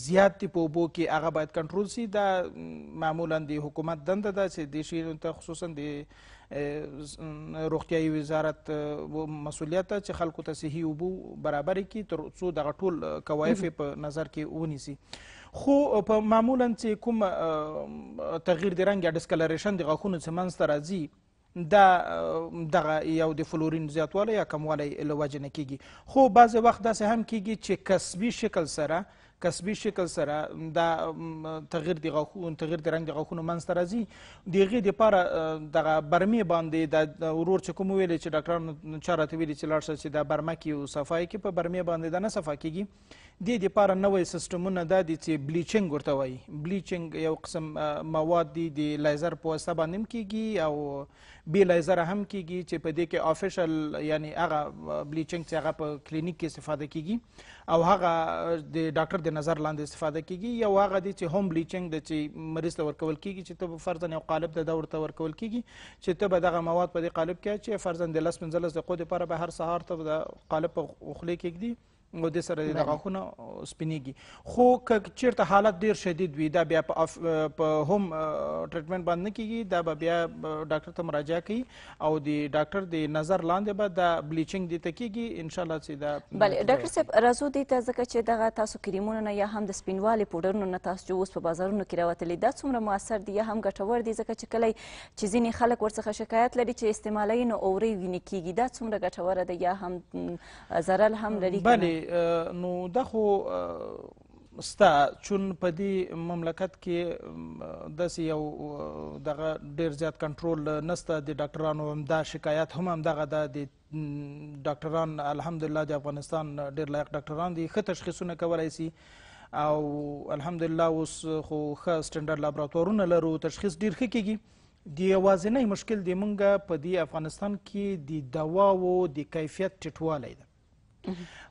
زیات دی په اوبو کې هغه باید کنټرول سي دا معمولا د حکومت دنده ده چې دې شیانو ته خصوصا د روغتیايي وزارت مسولیت ده چې خلکو ته صحي اوبو برابر کړي تر څو دغه ټول کوایف په نظر کې ونیسي خو په معمولا چې کوم تغییر د رنګ یا ډسکلریشن د غاښونو څخه منځ ته راځي دا دغه یو د فلورین زیاتوالی یا کموالی له وجې نه کیږي خو بعضې وخت داسې هم کیږي چې کسبي شکل سره کسبي شکل سره دا تغیر د غاښونو تغیر د رنګ د غاښونو منځته راځي د هغې دپاره دغه برمې باندې د ورور چې کوم ویلی چې ډاکټرانو چا راته ویلي چې لاړ چې دا برمه کې صفای کې په برمې باندې دا نه صفا کیږي دې دپاره نوی سیسټمونه دا دي چې بلیچنګ ورته وایي بلیچنګ یو قسم مواد دي د لایزر په واسطه باندې هم کیږي او بې لایزره هم کیږي چې په دې کې آفیشل یعنی هغه بلیچنګ چې هغه په کلینیک کې استفاده کیږي او هغه د ډاکټر د نظر لاندې استفاده کیږي یو هغه دي چې هوم بلیچنګ د چې مریض ته ورکول کیږي چې ته فرضاً یو قالب د دور ته ورکول کیږي چې ته به دغه مواد په دې قالب کې چې فرضاً د لس پنځلس دقیقو دپاره به هر سهار ته د قالب په خولې کېږدي نو د سره د غاخونه سپینیږي خو چیرته حالت ډیر شدید وي دا بیا په هم ټریټمنټ باندې نه کیږي دا به بیا ډاکټر ته مراجعه کوي او د ډاکټر د نظر لاندې به دا بلیچینګ دي ته کیږي ان شاء الله چې دا بله ډاکټر صاحب راځو دې ته ځکه چې دغه تاسو کریمونه نه یا هم د سپینوالي پوډرونو نه تاسو چې اوس په بازارونو کې راوتلي دا څومره موثر دي یا هم ګټور دي ځکه چې کله چې ځینې خلک ورڅخه شکایت لري چې استعمالوي نو اوري ویني کیږي دا څومره ګټوره ده یا هم ضرر هم لري بله دی نو دا خو ستا چون په دې مملکت کې داسې یو دغه ډیر زیات کنټرول نسته د ډاکټرانو هم دا شکایت هم همدغه ده د ډاکټران الحمدلله د افغانستان ډیر لایق ډاکټران دي ښه تشخیصونه کولی سي او الحمدلله اوس خو ښه سټنډرډ لابراتوارونه لرو تشخیص ډیر ښه کیږي د یوازینی مشکل د مونږ په دې افغانستان کې د دواو د کیفیت ټیټوالی ده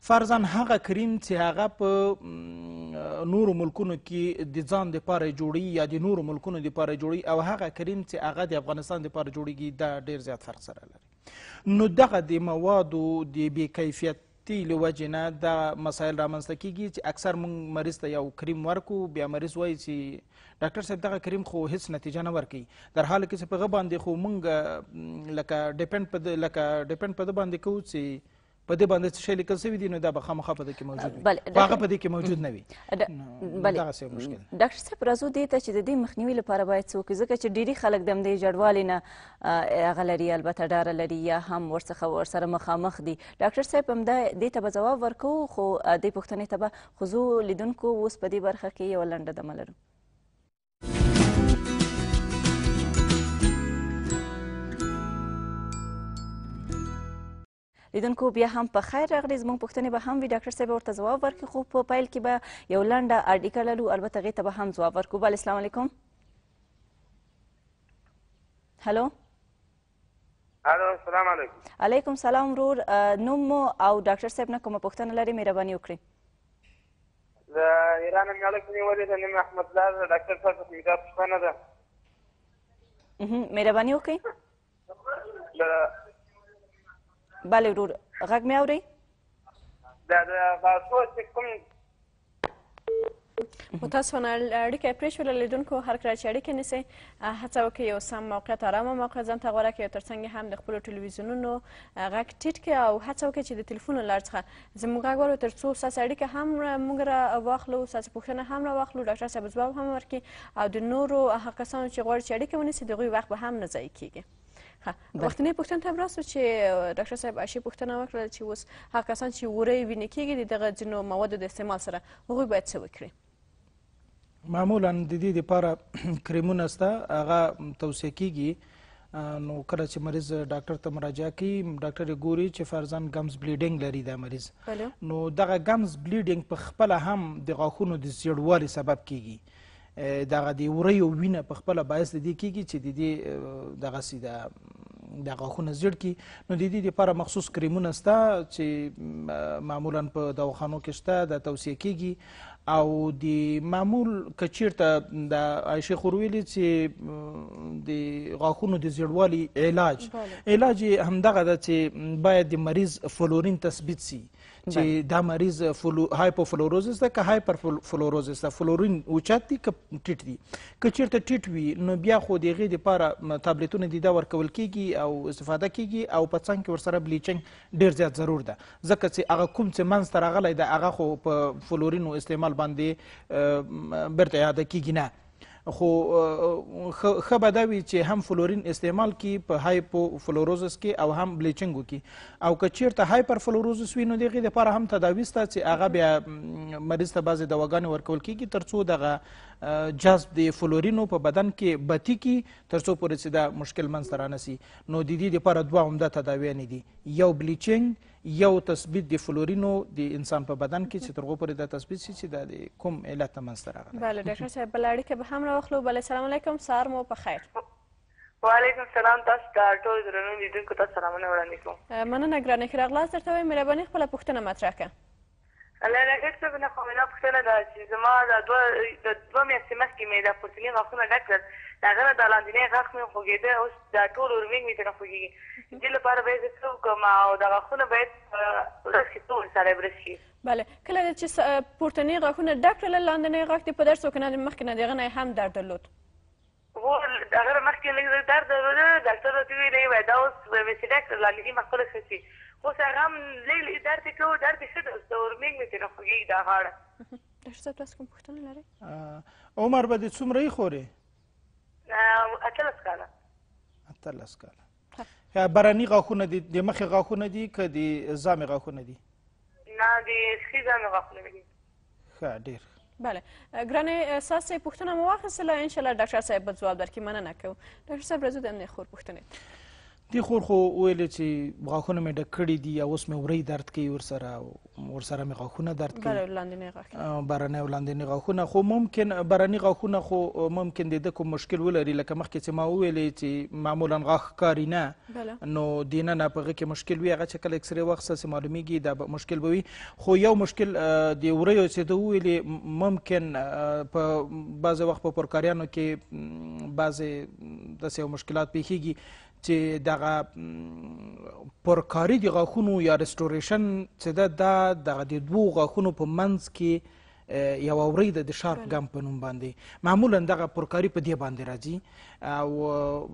فرضاً هغه کریم چې هغه په نورو ملکونو کې د ځان دپاره جوړي یا د نورو ملکونو دپاره جوړي او هغه کریم چې هغه د افغانستان دپاره جوړیږي دا ډیر زیات فرق سره لري نو دغه د موادو د بېکیفیت له وجې نه دا مسایل رامنځته کیږي چې اکثر موږ مریض ته یو کریم ورکو بیا مریض وایي چې ډاکټر صاحب دغه کریم خو هیڅ نتیجه نه ورکوي در حال کې چې په هغه باندې خو موږ لکه ډیپند په لکه ډیپند په ده باندې کوو چې په دې باندې څه شی لیکل شوي دي نو دا به خامخا په دې کې موجود وي خو هغه په دې کې موجود نه وي بله ډاکټر صاحب راځو دې ته چې د دې مخنیوي لپاره باید څه وکړي ځکه چې ډېری خلک د همدې جړوالې نه هغه لري البته ډاره لري یا هم ورڅخه ورسره مخامخ دي ډاکټر صاحب همدا دې ته به ځواب ورکوو خو دې پوښتنې ته به خو زه لیدونکو اوس په دې برخه کې یوه لنډه دمه لرو لیدونکو بیا هم په خیر راغلي زموږ پوښتنې به هم وي ډاکټر صاحب ورته ځواب ورکړي خو په پیل کې به یو لنډه اړیکه لرو البته هغې ته به هم ځواب ورکړو بله اسلام علیکم هلو الو السلام علیکم علیکم سلام ورور نوم مو او ډاکټر صاحب نه کومه پوښتنه لري مهرباني وکړئ د ایران مې هلک نیولې ده نوم احمد الله ده ډاکټر صاحب څخه مې دا پوښتنه ده مهرباني وکړئ بله ورور غږ مې اورئ دا د باسو چې کوم متاسفانه اړیکه پرې شوله لیدونکو هر کله چې اړیکه نیسئ هڅه وکړئ یو سم موقعیت ارامه موقعیت ځان ته غوره کړئ او تر څنګ هم د خپلو ټلویزیونونو غږ ټیټ کړئ او هڅه وکړئ چې د تلیفون له لارې څخه زموږ غږ واورو تر څو ستاسو اړیکه هم موږ را واخلو ستاسو پوښتنه هم را واخلو ډاکټر صاحب ځواب هم ورکړي او د نورو هغه کسانو چې غواړي چې اړیکه ونیسي د هغوی وخت به هم نه ضایع کیږي وختنې پوښتنه ته راسو چې ډاکټر صاحب اشی پوښتنه وکړه چې اوس هغه کسان چې وری وینې کېږي دغه ځینو موادو د استعمال سره هغوی باید څه وکړي معمولا د دې دپاره کریمونه شته هغه توصیه کیږي نو کله چې مریض ډاکټر ته مراجعه کوي ډاکټر یې ګوري چې فرزان ګمز بلیډینګ لري دا مریض نو دغه ګمز بلیډینګ په خپله هم د غاښونو د زیړوالي سبب کیږي دغه د وریو وینه په خپله باعث د دې کېږي چې د دې دغسې د د غاښونه زیړ کي نو د دې دپاره مخصوص کریمونه شته چې معمولا په دواخانو کې شته د توصیه کېږي او د معمول کچیرته د عائشه خورویلی چې د غاښونو د زیړوالي علاج علاج همدغه ده چې باید د مریض فلورین تثبیت سي چې دا مریض هایپوفلوروزس ده که هایپر فلوروزس ده فلورین اوچت دي که ټیټ دي که چیرته ټیټ وي نو بیا خو د هغې دپاره تابلیتونه دي دا ورکول کیږي او استفاده کیږي او په څنګ کې ورسره بلیچنګ ډیر زیات ضرور ده ځکه چې هغه کوم چې منځته راغلی ده هغه خو په فلورینو استعمال باندې بیرته اعاده کیږي نه خو ښه به دا وي چې هم فلورین استعمال کی په هایپو فلوروزس کې او هم بلیچنګو کې او که چیرته هایپر فلوروزس وي نو د هغې دپاره هم تداوي شته چې هغه بیا مریض ته بعضې دواګانې ورکول کېږي تر څو دغه جذب د فلورینو په بدن کې بتی کی تر څو پورې چې دا مشکل منځته رانسي نو د دې لپاره دوه عمده تداویانې دي یو بلیچینګ یو تثبیت د فلورینو د انسان په بدن کې چې تر هغو پورې دا تثبیت شي چې د کوم علت ته منځته راغلی بله ډاکټر صاحب بله اړیکه به هم راواخلو بله سلام علیکم سهار مو په خیر وعلیکم السلام تاسو ته ټول درنو لیدونکو ته سلامونه وړاندې کوم مننه ګرانې ښه راغلاست درته وایم مهرباني خپله پوښتنه مطرح کړه له ډاکټر څخه نه خو نه پوښتنه ده چې زما د دوه د دوه میاشتې مخکې مې د پورتني غاښونه ډک کړل د هغه نه د لاندنۍ غاښ مې خوږېده اوس دا ټول ورمېږ مې ترې خوږېږي دې لپاره باید زه څه وکړم او د غاښونه باید ورځ کې څو سره برس شي بله کله چې پورتني غاښونه ډک کړل لاندنۍ غاښ دې په درد شو که نه مخکې نه د هغه نه هم درد درلود هو هغه مخکې لږ درد درلوده ډاکټر راته ویلې وای دا اوس ویسې ډاکټر لاندنۍ مخ خپله ښه شي اوس هغه لیل درد کوي درد څه د ورمنګ مې تر خوږي دا غاړه ډاکټر صاحب تاسو کوم پوښتنه لرئ عمر به د څومره یې خوري اتلس کاله اتلس کاله برانی غاښونه دي د مخې غاښونه دي که د زامې غاښونه دي نه د ښي زامې غاښونه دي ښه ډېر بله ګرانې ساسې پوښتنه مو واخیستله انشاءالله ډاکټر صاحب به ځواب درکړي مننه کوو ډاکټر صاحب راځو د امنې خور پوښتنې دی خور خو ویل چې غاښونه مې ډک کړي دي اوس مې وری درد کوي ورسره ورسره مې غاښونه درد کوي لاندې غاښونه برنه لاندې غاښونه خو ممکن برنه غاښونه خو ممکن د کوم مشکل ولري لکه مخکې چې ما ویلې چې معمولا غاښ کاری نه نو دینه نه په کې مشکل وي هغه چې کله اکسره وخت سره معلومیږي دا مشکل بوي خو یو مشکل دی وری چې د ویلې ممکن په بعض وخت په پرکاریانو کې بعض د مشکلات پیښیږي چې دغه پرکاری د غاښونو یا رستوریشن چې ده دا دغه د دوو غاښونو په منځ کې یوه ورۍ ده د شارپ ګم په نوم باندې معمولا دغه پرکاري په دې باندې راځي او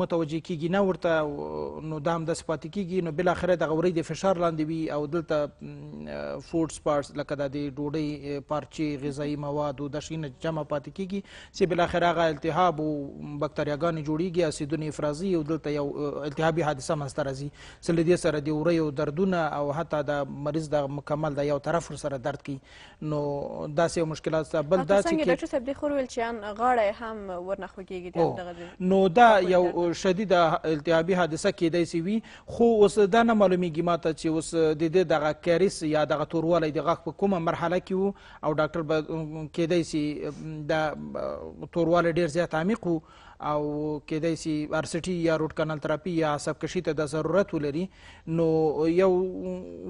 متوجه کیږي نه ورته نو دا هم داسې پاتې کیږي نو بلاخره دغه ورۍ د فشار لاندې وي او دلته فوډ سپارس لکه دا د ډوډۍ پارچې غذایي مواد او د شینه جمع پاتې کیږي چې بلاخره هغه التهاب او بکتریاګانې جوړیږي اسیدونه افرازي او دلته یو التهابي حادثه منځته راځي چې له دې سره د وریو دردونه او حتی د مریض د مکمل د یو طرف سره درد کوي نو داسې مشکلات بل داسې کې ډاکټر صاحب د خور ویل چې غاړه هم ور ورنه خوږیږي نو دا یو شدید التهابي حادثه کیدای سي وي خو اوس دا نه معلومیږي ماته چې اوس د دې دغه کیریس یا دغه توروالی د غاښ په کومه مرحله کې وو او ډاکټر به کیدای سي د توروالی ډیر زیات عمیق وو او کېدای شي ارسټي یا روټ کانال تراپي یا عصب کشي ته د ضرورت ولري نو یو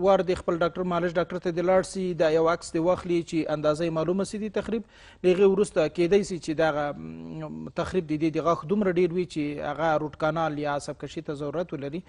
وار د خپل ډاکټر مالش ډاکټر ته د لاړ سي دا یو عکس دی واخلي چې اندازې معلومه سي دي تخریب لږه ورسته کېدای شي چې دا تخریب دي د غاخ دومره ډیر وي چې هغه روټ کانال یا عصب کشي ته ضرورت ولري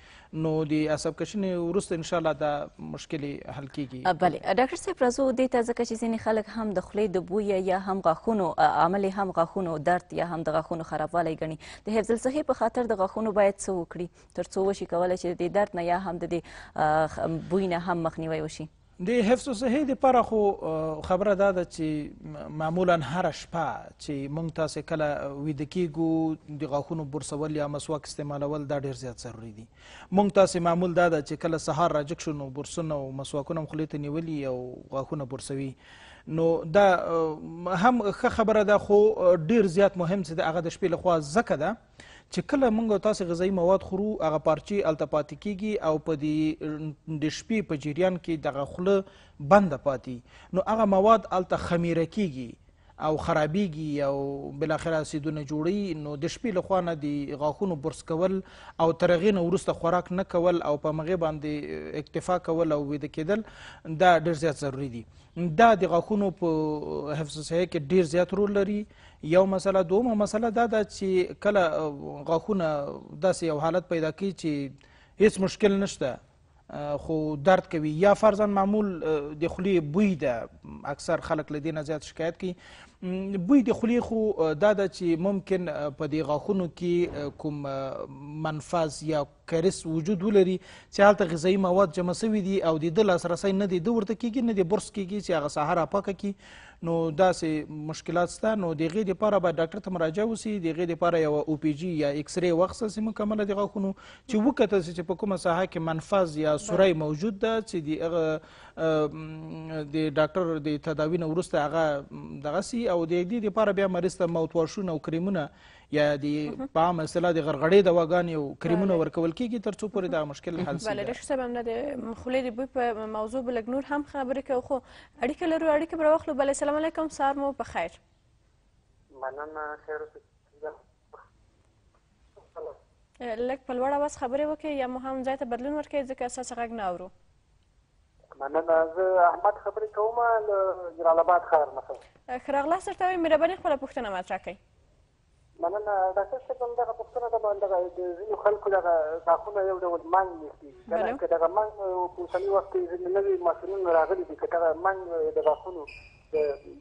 نو د عصب کشي ورسته ان شاء الله دا مشکل حل کیږي بله ډاکټر صاحب راځو د ته ځکه چې ځینې خلک هم د خولې د بوی یا هم غاښونو عمل هم غاښونو درد یا هم د غاښونو خرابوالی غاړی ګڼي د حفظ الصحې په خاطر د غاښونو باید څه وکړي تر څو وشي کولی چې د درد نه یا هم د دې بوی نه هم مخنیوی وشي د حفظ صحې دپاره خو خبره دا ده چې معمولا هره شپه چې موږ تاسې کله ویده کیږو د غاښونو برسول یا مسواک استعمالول دا ډېر زیات ضروري دي موږ تاسې معمول دا ده چې کله سهار راجک شو نو برسونه او مسواکونه هم خولې ته نیولي او غاښونه برسوي نو دا هم ښه خبره ده خو ډیر زیات مهم څه ده هغه د شپې لخوا ځکه ده چې کله موږ تاسې غذایي مواد خورو هغه پارچې هلته پاتې کیږي او په دې د شپې په جریان کې دغه خوله بنده پاتې نو هغه مواد هلته خمیره کیږي او خرابېږي او بالاخره اسیدونه جوړوي نو د شپې لخوا نه د غاښونو برس کول او تر هغې نه وروسته خوراک نه کول او په همغې باندې اکتفا کول او ویده کېدل دا ډېر زیات ضروري دي دا د غاښونو په حفظ صحیح کې ډېر زیات رول لري یو مسله دومه مسله دا ده چې کله غاښونه داسې یو حالت پیدا کوي چې هیڅ مشکل نشته خو درد کوي یا فرضاً معمول د خولې بوی ده اکثر خلک له دې نه زیات شکایت کوي بوی د خولې خو دا ده چې ممکن په دې غاښونو کې کوم منفذ یا کریس وجود ولري چې هلته غذایي مواد جمع سوي دي او د ده لاسرسی نه دی ده ورته کېږي نه د برس کېږي چې هغه سهار راپاکه کړي نو داسې مشکلات شته نو د هغې دپاره به ډاکټر ته مراجعه وسي د هغې دپاره یوه او پی جي یا اکسرې واخیسته سي مکمله د غاښونو چې وکتل سي چې په کومه ساحه کې منفذ یا سوری موجود ده چې د هغه د ډاکټر د تداوی نه وروسته هغه دغه سي او د دې لپاره بیا مریض ته ماوت واشونه او کریمونه یا د په عام اصطلاح د غرغړې دواګانې او کریمونه ورکول کېږي تر څو پورې دا مشکل حل شي بله ډاکټر صاحب همدا د خولې د بوی په موضوع به لږ نور هم خبرې کوو خو اړیکه لرو اړیکه به راواخلو بله سلام علیکم سهار مو په خیر مننه خیر لږ په لوړ اواز خبرې وکړئ یا مو هم ځای ته بدلون ورکړئ ځکه ستاسو غږ نه اورو مننه زه احمد خبرې کوم له جلال آباد ښار نه ښه راغلاست درته وایم مهرباني خپله پوښتنه مطرح کړئ مننه ډاکټر صاحب همدغه پوښتنه ده دغه د ځینو خلکو دغه غاښونه یو ډول منګ نیسي که دغه منګ په اوسني وخت کې ځینې نوي ماشینونه راغلي دي که دغه منګ د غاښونو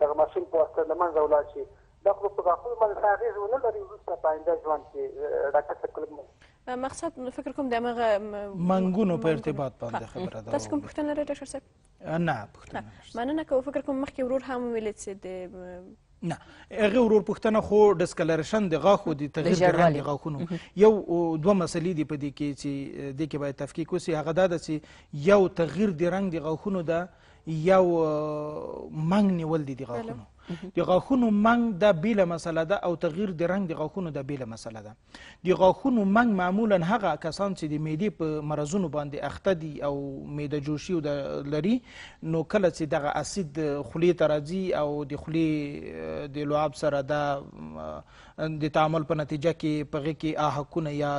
دغه ماشین په واسطه له منځه ولاړ شي دا خو په غاښونو باندې څه اغېز ونه لري وروسته په آینده ژوند کې ډاکټر صاحب مقصد فکر کوم د هغه منګونو په ارتباط باندې خبره ده تاسو کوم پوښتنه لرئ ډاکټر صاحب نه پوښتنه مننه کوم فکر کوم مخکې ورور هم ویل چې د نه هغه ورور پښتنه خو د سکلریشن د غاښو د تغیر د رنګ غاښونو یو دوه مسلې دي په دې کې چې د کې باید تفکیک وسی هغه دا ده چې یو تغیر د رنګ د غاښونو ده یو منګ نیول دي د غاښونو د غاښونو منګ دا بیله مسله ده او تغییر د رنګ د غاښونو دا بیله مسله ده د غاښونو منګ معمولا هغه کسان چې د معدې په مرضونو باندې اخته دي او معده جوشي لري نو کله چې دغه اسید خولې ته راځي او د خولې د لعاب سره دا د تعامل په نتیجه کې په غو کې آهکونه یا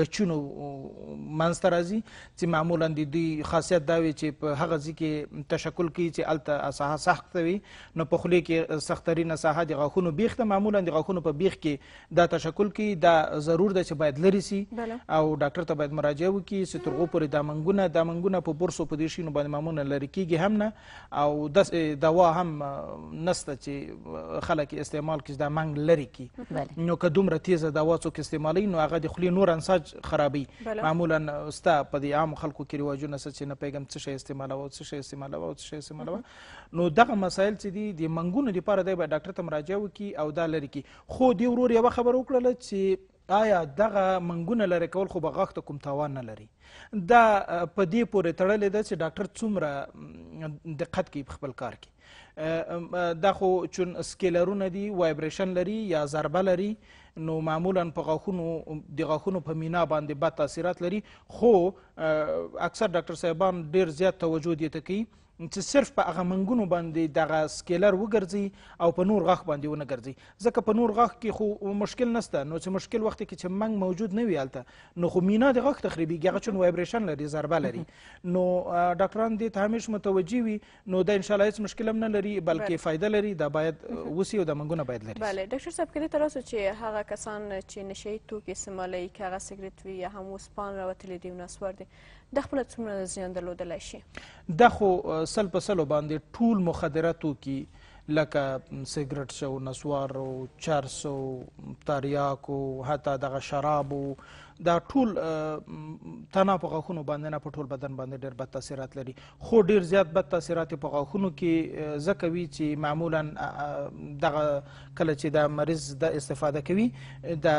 غچونو منځته راځي چې معمولا د دې خاصیت دا وي چې په هغه ځای کې تشکل کوي چې الته ساحه سخت وي نو په خولي کې سخترینه ساحه د غاښونو بیخ ته معمولا د غاښونو په بیخ کې دا تشکل کوي دا ضرور ده چې باید لري سي او ډاکټر ته باید مراجعه وکړي چې ترغو پورې دا منګونه دا منګونه په برسو په دې شینو باندې معمولا لري کیږي هم نه او د دوا هم نسته چې خلک استعمال کړي دا منګ لري کی بله. نو که دومره تیزه دوا څوک استعمالوي نو هغه د خولې نور انساج خرابوي بله. معمولا ستا په دې عامو خلکو کې رواجونه څه چې نه پوهېږم څه شی استعمالوه او څه شی استعمالوه او څه شی استعمالوه نو دغه مسایل چې دي د منګونو دپاره دی باید ډاکټر ته مراجعه وکړي او دا لرې کړي خو دې ورور یوه خبره وکړله چې آیا دغه منګونه لرې کول خو به غاښ ته کوم تاوان نه لري دا په دې پورې تړلې ده چې ډاکټر څومره دقت کوي په خپل کار کې دا خو چون سکیلرونه دي وایبریشن لري یا ضربه لري نو معمولا په غاښونو د غاښونو په مینا باندې بد تاثیرات لري خو اکثر ډاکټر صاحبان ډیر زیات توجه دې ته کوي چې صرف په هغه منګونو باندې دغه سکیلر وګرځي او په نور غاښ باندې ونه ګرځي ځکه په نور غاښ کې خو مشکل نسته نو چې مشکل وخت کې چې منګ موجود نه وي هلته نو خو مینا د غاښ تخریبیږي هغه چون وایبریشن لري ضربه لري نو ډاکټران دې ته همیش متوجي وي نو دا انشاءالله هیڅ مشکل هم نه لري بلکې فایده لري دا باید وسي او د منګونه باید لري بله ډاکټر صاحب کله تر اوسه چې هغه کسان چې نشي توکي سمالي کې هغه سګریټ وي یا هم وسپان راوتلي دي نو سوار دي د خپل څومره زیان درلودلی شي دا خو سل په سلو باندې ټول مخدرات توکي لکه سیګریټ شو نسوار او چرس او تریاک او حتی دغه شراب او دا ټول تنا په غاښونو باندې نه په ټول بدن باندې ډېر بد تاثیرات لري خو ډېر زیات بد تاثیرات په غاښونو کې ځکه وي چې معمولا دغه کله چې دا مریض د استفاده کوي دا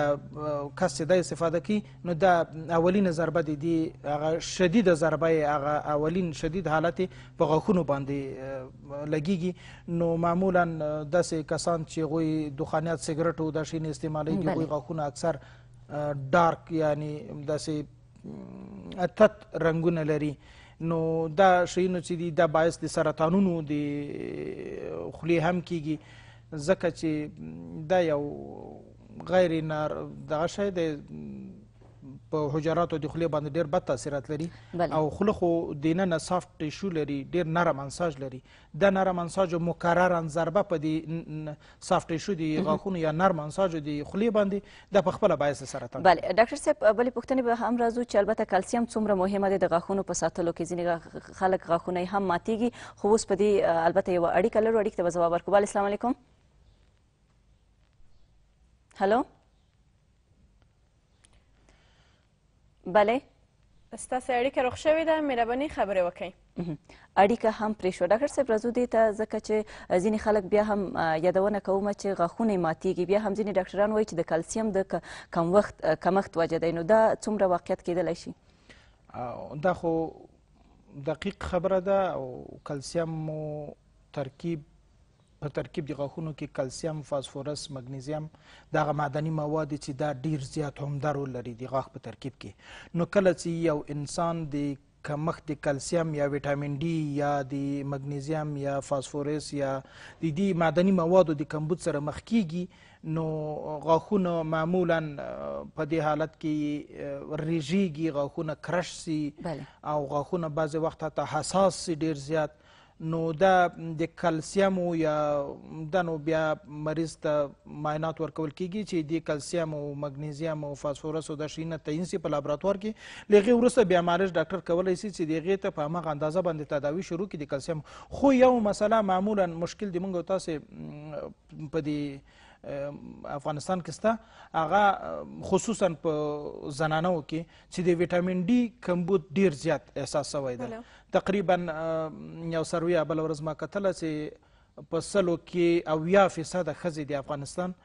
کس چې دا استفاده کوي نو دا اولین ضربه د دې هغه شدید ضربه هغه اولین شدید حالت په غاښونو باندې لګیږي نو معمولا داسې کسان چې غوي دخانیات سیګریټ او دا شین استعمالوي غوي غاښونه اکثر ډارک یعنی داسې اتت رنگونه لري نو دا شیونه چې دي دا باعث د سرطانونو د خولې هم کیږي ځکه چې دا یو غیر نار دغه شی دی په حجراتو د خولې باندې ډیر بد تاثیرات لري بله. او خوله خو دننه سافټ ټیشو لري ډیر نرم انساج لري دا نرم انساج مکررا ضربه په دې سافټ ټیشو د غاښونو یا نرم انساج د خولې باندې د په خپله باعث سرطان بله ډاکټر صاحب بلې پوښتنې به هم راځو چې البته کلسیم څومره مهمه ده د غاښونو په ساتلو کې ځینې خلک غاښونه هم ماتیږي خو اوس په دې البته یوه اړیکه لرو اړیکې ته به ځواب ورکړو اسلام علیکم هلو بله ستاسې اړیکه روغ شوې ده مهرباني خبرې وکئ اړیکه هم پرې شوه ډاکټر صاحب راځو دې ته ځکه چې ځینې خلک بیا هم یادونه کوم چې غاښونه ماتیږي بیا هم ځینې ډاکټران وایي چې د کلسیم د کم وخت کمښت وجه دی نو دا څومره واقعیت کیدلی شي دا خو دقیق خبره ده او کلسیم مو ترکیب په ترکیب د غاښونو کې کلسیم فاسفورس مګنیزیم دغه معدني مواد چې دا ډیر زیات عمده رول لري د غاښ په ترکیب کې نو کله چې یو انسان د کمښت د کلسیم یا ویټامین ډي یا د مګنیزیم یا فاسفورس یا د دې معدني موادو د کمبود سره مخ کیږي نو غاښونه معمولا په دې حالت کې ریږیږي غاښونه کرش سي او غاښونه بعضې وخت حتی حساس سي ډیر زیات نو دا د کلسیم یا د نو بیا مریض ته معاینات ورکول کیږي چې د کلسیم او مګنیزیم او فاسفورس او د شینه تعین سي په لابراتوار کې لغه ورسره بیا معالج ډاکټر کولای سي چې دغه ته په هغه اندازه باندې تداوی شروع کړي د کلسیم خو یو مسله معمولا مشکل دی موږ تاسو په دې افغانستان کې شته هغه خصوصا په زنانو کې چې د ویټامین ډي کمبود ډیر زیات احساس شوی دی تقریبا یو سروي بله ورځ ما کتله چې په سلو کې اویا فیصده ښځې د افغانستان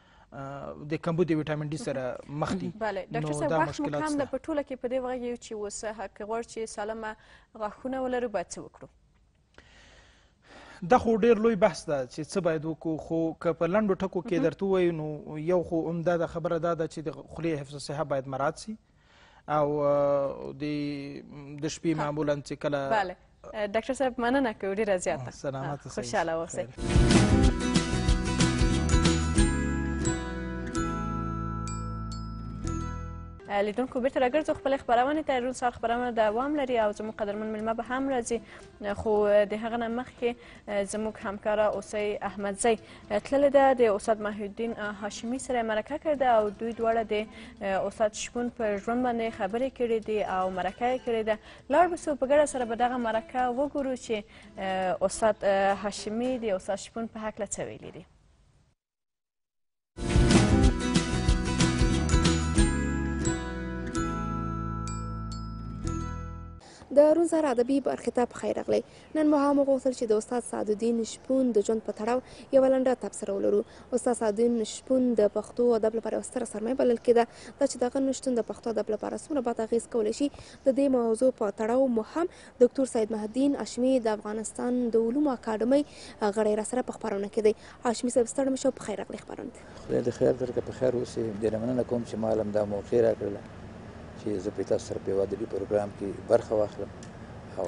د کمبود ویټامین ډي سره مخ دي بله ډاکټر صاحب وخت مو کم ده په ټوله کې په دې وغږیو چې اوس حق غواړ چې سالمه غاښونه ولرو باید څه وکړو دا خو ډیر لوی بحث ده چې څه باید وکړو خو که په لنډو ټکو کې درته ووایو نو یو خو عمده ده خبره دا ده چې د خولې حفظ صحه باید مراعت سي او د د شپې معمولا چې کله بله ډاکټر صاحب مننه کوو ډېره زیاته سلامت خوشحاله اوسئ لیدونکو بیرته راګرځو خپلې خپرونې ته روڼ سهار خپرونه دوام لري او زموږ قدرمن میلمه به هم راځي خو د هغه نه مخکې زموږ همکاره اوسی احمدزی تللې ده د استاد محیالدین هاشمي سره مرکه کړې ده او دوی دواړه د استاد شپون په ژوند باندې خبرې کړې دي او مرکه یې کړې ده لاړ به سو په ګډه سره به دغه مرکه وګورو چې استاد هاشمي د استاد شپون په هکله څه ویلي دي د رونزار ادبي برخې ته په خیر راغلی نن مو هم غوښتل چې د استاد سعدالدین شپون د ژوند په تړاو یوه لنډه تبصره ولرو استاد سعدالدین شپون د پښتو ادب لپاره یوه ستره سرمایه بلل کېده دا چې دغه نشتون د پښتو ادب لپاره څومره بد اغېز کولی شي د دې موضوع په تړاو مو هم دکتور سید مهدین هاشمي د افغانستان د علومو اکاډمۍ غړی را سره په خپرونه کې دی هاشمي صاحب ستړم شو په خیر راغلی خپرونه خدای دې خیر درکړي په خیر اوسې ډېره مننه کوم چې ما علم دا موقع راکړله چې زه په تاسو سره په واده پروګرام کې برخه واخلم او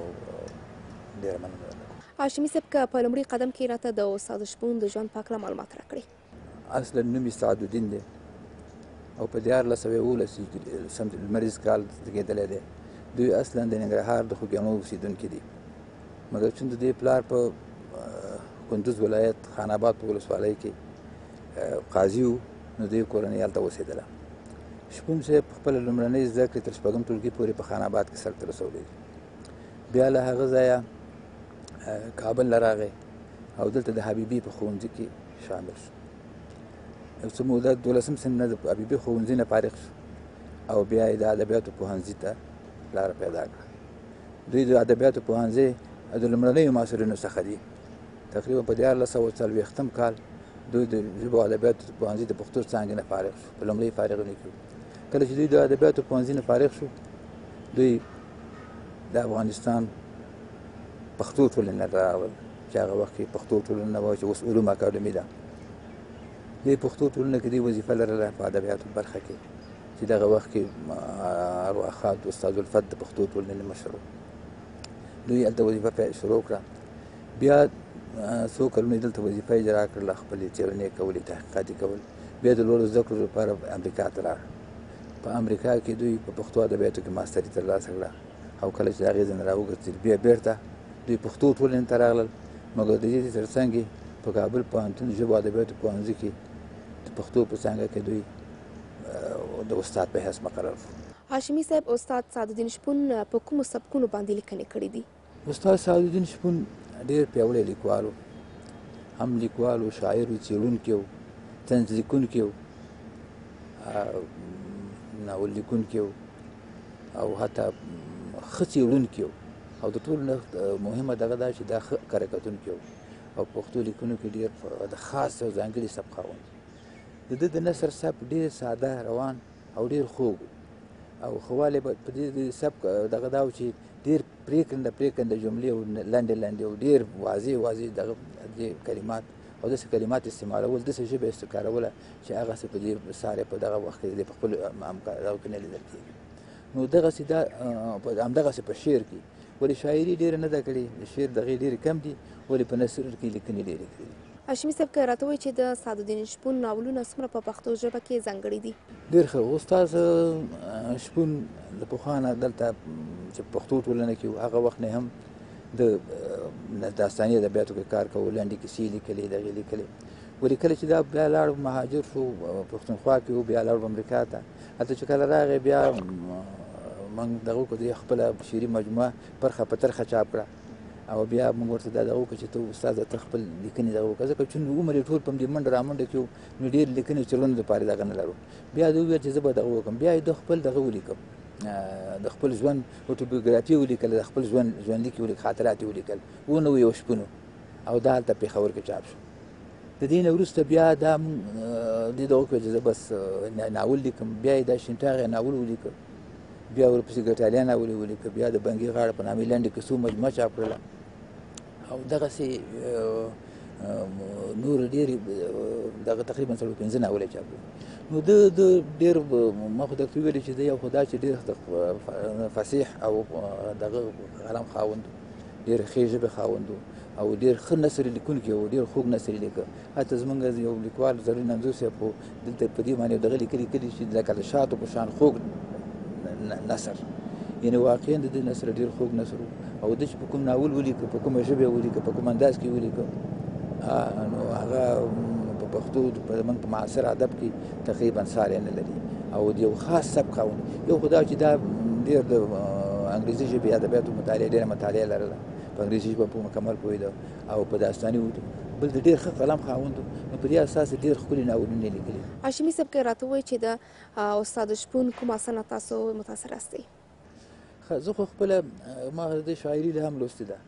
ډیر مننه هاشمي صاحب که په لومړي قدم کې راته د استاد شپون د ژوند په اړه معلومات راکړي اصلا نوم یې سعد الدین دی او په دیار لس وی ولس سم مریض کال کېدل دی دوی اصلا د ننګرهار د خوګانو اوسیدونکو دي مګر چې د دې پلار په کندوز ولایت خان آباد په ولسوالۍ کې قاضي نو دوی کورنۍ هلته اوسېدله شپون صاحب خپله لومړنۍ زده کړې تر شپږم ټولګي پورې په خان آباد کې سرته رسولې بیا له هغه ځایه کابل له راغی او دلته د حبیبي په ښوونځي کې شامل شو یو څه موده دولسم صنف نه د حبیبي ښوونځي نه فارغ شو او بیا یې د ادبیاتو پوهنځي ته لاره پیدا کړه دوی د ادبیاتو پوهنځي د لومړنیو محصلینو څخه دي تقریبا په دیارلس سوه څلوېښتم کال دوی د ژبو ادبیاتو پوهنځي د پښتو څانګې نه فارغ شو په لومړۍ فارغینو کې کله چې دوی د ادبیاتو پوهنځي نه فارغ شو دوی د افغانستان پښتو ټولنې ته راغلل چې هغه وخت کې پښتو ټولنه وه چې اوس علوم اکاډمي ده دوی پښتو ټولنه کې دوی وظیفه لرله په ادبیاتو برخه کې چې دغه وخت کې ارواخات استاد الفت د پښتو ټولنې مشر دوی هلته وظیفه شروع کړه بیا څو کلونه دلته وظیفه اجرا کړله خپلې څېړنې کولې تحقیقات یې کول بیا د لوړو زده کړو لپاره امریکا ته لاړ په امریکا کې دوی په پښتو ادبیاتو کې ماستری ترلاسه کړه او کله چې هغې ځنه راوګرځېد بیا بیرته دوی پښتو ټولنې ته راغلل مګر د دې ترڅنګ په کابل پوهنتون ژبو ادبیاتو پوهنځي کې د پښتو په څانګه کې دوی د استاد په حیث مقرر شو هاشمی صاحب استاد سعدالدین شپون په کومو سبکونو باندې لیکنې کړې دي استاد سعدالدین شپون ډېر پیاوړی لیکوال هم لیکوال و شاعر و څېړونکی و طنز لیکونکی و ناول لیکونکی و او حتی ښه څېړونکی و او د ټولو نه مهمه دغه دا چې دا ښه کارکتونکی و او پښتو لیکنو کې ډېر د خاص او ځانګړي سبق خاوند د ده د نثر سبک ډېر ساده روان او ډېر خوږ او خواله په دې سبک دغه داو چې ډیر پریکنده پریکنده جملې او لنډې لنډې او ډیر واضح واضح دغه کلمات او داسې کلمات استعمالول داسې ژبه کاروله چې هغه څه په دې ساری په دغه وخت کې د خپل همکارو کې نه لیدل کېږي نو دغسې دا همدغسې په شعر کې ولې شاعري ډېره نه ده کړې شعر دغې ډېرې کم دي ولې په نثر کې لیکنې ډېرې کړې هاشمي صاحب که راته وایي چې د سعدالدین شپون ناولونه څومره په پښتو ژبه کې ځانګړي دي ډېر ښه اوس تاسو شپون د پخوا نه دلته چې پښتو ټولنه کې هغه وخت نه هم د داستاني ادبیاتو کې کار کول لنډې کیسې لیکلې دغې لیکلې ولیکل چې دا بیا لاړ مهاجر شو پښتونخوا کې و بیا لاړ امریکا ته هلته چې کله راغی بیا موږ دغه کو دې خپله شعري مجموعه پرخه په ترخه چاپ کړه او بیا موږ ورته دا دغه وکړو چې ته استاد ته خپل لیکنې دغه وکړه ځکه چې عمر یې ټول په دې منډه رامنډه کې نو ډېر لیکنې چلونو دپاره دغه نه لرو بیا دې وویل چې زه به دغه وکړم بیا یې د خپل دغه ولیکم د خپل ژوند اوټوبیوګرافي ولیکل د خپل ژوند ژوندلیک ولیکل خاطرات ولیکل ونه وي وشپونو او دا هلته پیښور کې چاپ شو د دې نه وروسته بیا دا دې دغه وکړه چې بس ناول لیکم بیا یې دا شینټاغه ناول ولیکل بیا ورپسې ګټالیا ناول ولیکل بیا د بنګي غاړه په نامې لنډې کیسو مجموعه چاپ کړله او دغسې نور ډیر دغه تقریبا سره 15 ناولې چاپ نو د د ډیر ما خو دکتور ویل چې د یو خدای چې ډیر فصیح او دغه قلم خاوند ډیر خېجه به خاوند او ډیر خ نثر لیکون کې او ډیر خوږ نثر لیک اته زمونږ یو لیکوال زرین انځوس په دلته په دې معنی دغه لیکلي کړي چې د کله شاته په شان خوږ نثر یعنی واقعا د دې نثر ډیر خوږ نثر او د چې په کوم ناول ولیک په کومه ژبه ولیک په کوم انداز کې ولیک هغه په پښتو په من په معاصر ادب کې تقریبا ساری نه لري او یو خاص سبک یو خدا چې دا ډېر د انګریزي ژبې ادبیاتو مطالعه ډېره مطالعه لرله په انګریزي ژبه په مکمل پوهېده او په داستاني اردو بل د ډېر ښه قلم خاوند نو په دې اساس ډېر ښکلي ناولونه لیکلي هاشمي صاحب کې راته وایي چې د استاد شپون کوم اسنه تاسو متاثر استئ زه خو خپل ما د شاعري له هم لوستې ده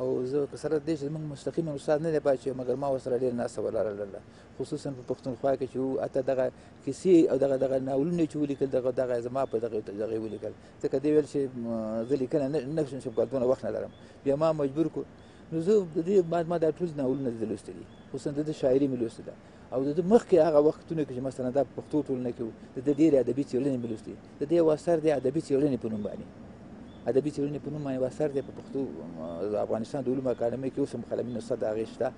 او زه سره دې چې موږ مستقیم استاد نه دی پاتې مګر ما وسره ډېر ناس ولاره لله خصوصا په پښتونخوا کې چې اته دغه کیسې او دغه دغه ناولونه چې ولیکل دغه دغه زما په دغه دغه ولیکل ځکه دې ویل چې زه لیکنه نه شم شم کولای وخت نه لرم بیا ما مجبور کو نو زه د دې ما د ټول ناولونه دې لوستلي خصوصا د شاعري مې لوستله او د مخکې هغه وختونه کې چې مثلا د پښتو ټولنه کې د ډېر ادبي څېړنې مې لوستي د دې واسر د ادبي څېړنې په نوم باندې ادبي څېړنې په نوم باندې اثر دی په پښتو افغانستان د علوم اکاډمۍ کې اوس هم قلمي نسخه د هغې شته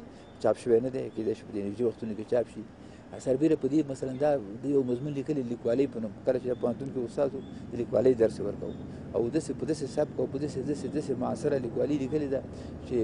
چاپ شوی نه دی کېدای شي په دې نږدې وختونو کې چاپ شي سربیره په دې مثلا دا د یو مضمون لیکلې لیکوالۍ په نوم کله چې پوهنتون کې استاد د لیکوالۍ درس ورکوو او داسې په داسې سبک او په داسې داسې داسې معاصره لیکوالۍ لیکلې ده چې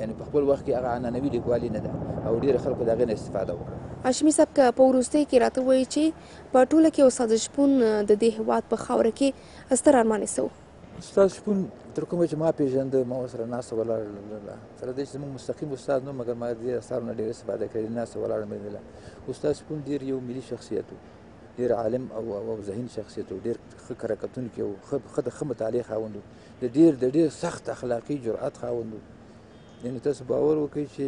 یعنی په خپل وخت کې هغه عنعنوي لیکوالي نه ده او ډېر خلکو د هغې نه استفاده وکړه هاشمي صاحب که په وروستۍ کې راته وایي چې په ټوله کې استاد شپون د دې هیواد په خاوره کې ستر ارمان یې څه استاد شپون تر کومه چې ما پیژنده ما سره ناسته ولاړه سره دې چې زموږ مستقیم استاد نو مګر ما دې اثارونه ډېر استفاده کړې ناسته ولاړه مې دله استاد شپون ډېر یو ملي شخصیت و ډیر عالم او او ذهین شخصیت او ډیر ښه کرکتون کې او ښه ښه د ښه مطالعې خاوند د ډیر د ډیر سخت اخلاقی جرأت خاوند یعنی تاسو باور وکړئ چې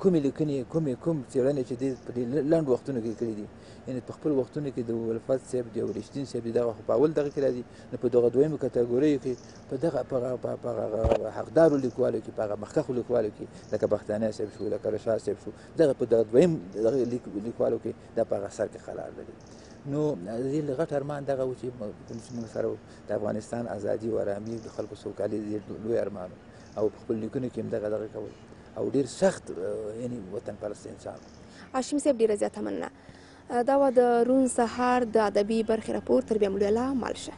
کومې لیکنې کومې کوم څېړنې چې دې په لنډ وختونو کې کړې دي یعنی په خپل وختونو کې د الفت صاحب دی او رښتین صاحب دی دغه خو په اول دغه کې راځي نو په دغه دویمه کټګورۍ کې په دغه په هغه حقدارو لیکوالو کې په هغه مخکښو لیکوالو کې لکه بختانه صاحب شو لکه رشا صاحب شو دغه په دغه دویم دغه لیکوالو کې دا په هغه سر کې قرار لري نو دې غټ ارمان دغه و چې موږ سره د افغانستان ازادي او آرامي د خلکو سوکالي دې لوی ارمان و او په خپل لیکنو کې هم دغه دغه کول او ډیر سخت یعنی وطن پرست انسان هاشم صاحب ډیره زیاته مننه دا و د رون سهار د ادبي برخې راپور تر بیا مو مالشه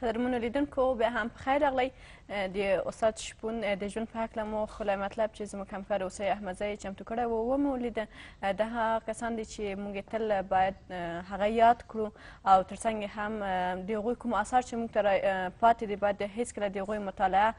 قدرمنو لیدونکو بیا هم په خیر راغلی د استاد شپون د ژوند په هکله مو خلی مطلب چې زموږ همکار اوسی احمدزی چمتو کړی و ومو لیده د هغه کسان دي چې موږ تل باید هغه یاد کړو او تر څنګ هم د هغوی کوم اثار چې موږ ته پاتې دي باید هیڅکله د هغوی مطالعه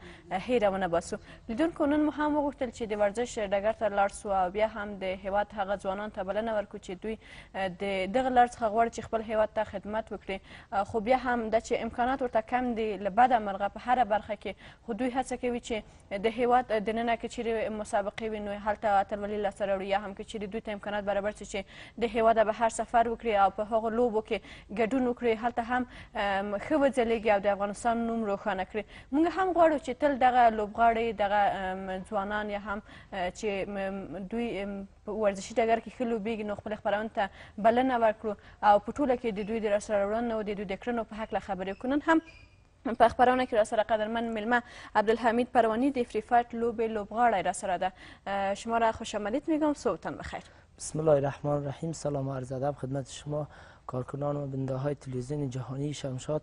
هیره ونه باسو لیدونکو نن مو هم وغوښتل چې د ورزش ډګر ته لاړ سو او بیا هم د هیواد هغه ځوانان ته بلنه ورکړو چې دوی د دغه لړ څخه غواړي چې خپل هیواد ته خدمت وکړي خو بیا هم دا چې امکانات ورته کم دي له بده مرغه په هره برخه کې خو دوی هڅه کوي چې د هیواد دننه که چیرې مسابقې وي نو هلته اتلولي لاسته راوړي یا هم که چیرې دوی ته امکانات برابر شي چې د هیواده بهر سفر وکړي او په هغو لوبو کې ګډون وکړي هلته هم ښه وځلیږي او د افغانستان نوم روښانه کړي موږ هم غواړو چې تل دغه لوبغاړي دغه ځوانان یا هم چې دوی په ورزشي ډګر کې ښه لوبېږي نو خپل خپرونې ته بلنه ورکړو او په ټوله کې د دوی د راسره وړاندو د دوی د کړنو په هکله خبرې وکړو نن هم په خبرونه کې را سره قدرمن میلمه عبدالحمید پروانی د فری فایټ لوبې لوبغاړی را سره ده شما را خوش آمدید میگم صبحتان بخیر بسم الله الرحمن الرحیم سلام عرض ادب خدمت شما کارکنان و بنده های تلویزیون جهانی شمشاد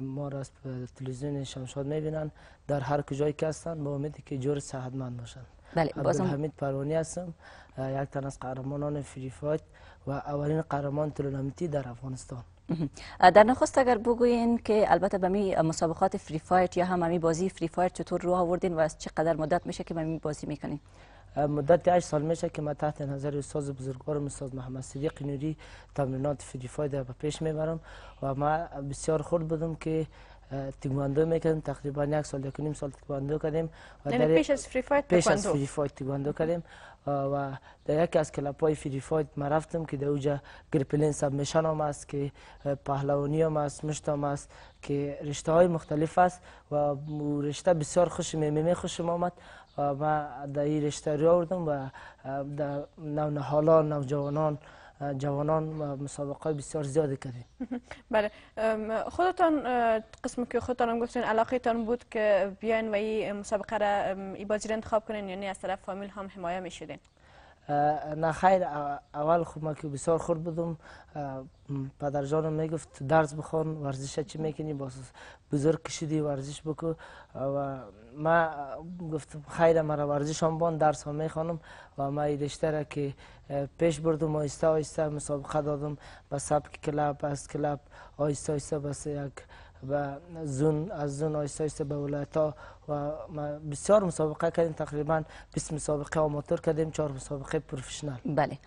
ما را از تلویزیون شمشاد میبینن در هر کجایی که هستن با امید که جور صحتمند باشن بله عبدالحمید پروانی هستم یک تن از قهرمانان فری فایت و اولین قهرمان تورنمنتی در افغانستان در نخست اگر بگوین که البته به می مسابقات فری فایت یا هم می بازی فری فایت چطور رو آوردین و از چقدر مدت میشه که می بازی میکنین مدت 8 سال میشه که ما تحت نظر استاد بزرگوارم استاد محمد صدیق نوری تمرینات فری فایت به پیش میبرم و ما بسیار خرد بودم که تیگواندو میکنیم تقریبا یک سال یک نیم سال تیگواندو کردیم و یعنی پیش از فری فایت پیش کردیم ва дар яке аз клабҳои фрифойд ма рафтем ки дар уҷа грипелин сабмишаном аст ки э, паҳлавониом аст муштом аст ки риштаҳои мухталиф аст ва ришта бисёр хушим эмиме хушим омад ма дар ин ришта рӯй овардам ва э, дар навниҳолон навҷавонон جوانان مسابقه بسیار زیادی کردیم بله خودتان قسم که خودتان هم گفتین علاقه تان بود که بیاین و این مسابقه را ای بازی را انتخاب کنین یعنی از طرف فامیل هم حمایه می نه خیر اول خب من که بسیار خورد بودم پدر جانم میگفت درس بخوان ورزش چی میکنی با بزرگ کشیدی ورزش بکو و ما گفتم خیر مرا ورزش هم بان درس هم میخوانم و ما رشته که پیش بردم آیسته آیسته مسابقه دادم به سبک کلاب از کلاب آیسته آیسته بس یک و زون از زون آیسته آیسته به ولایت و بسیار مسابقه کردیم تقریبا 20 مسابقه موتور کردیم 4 مسابقه پروفشنال بله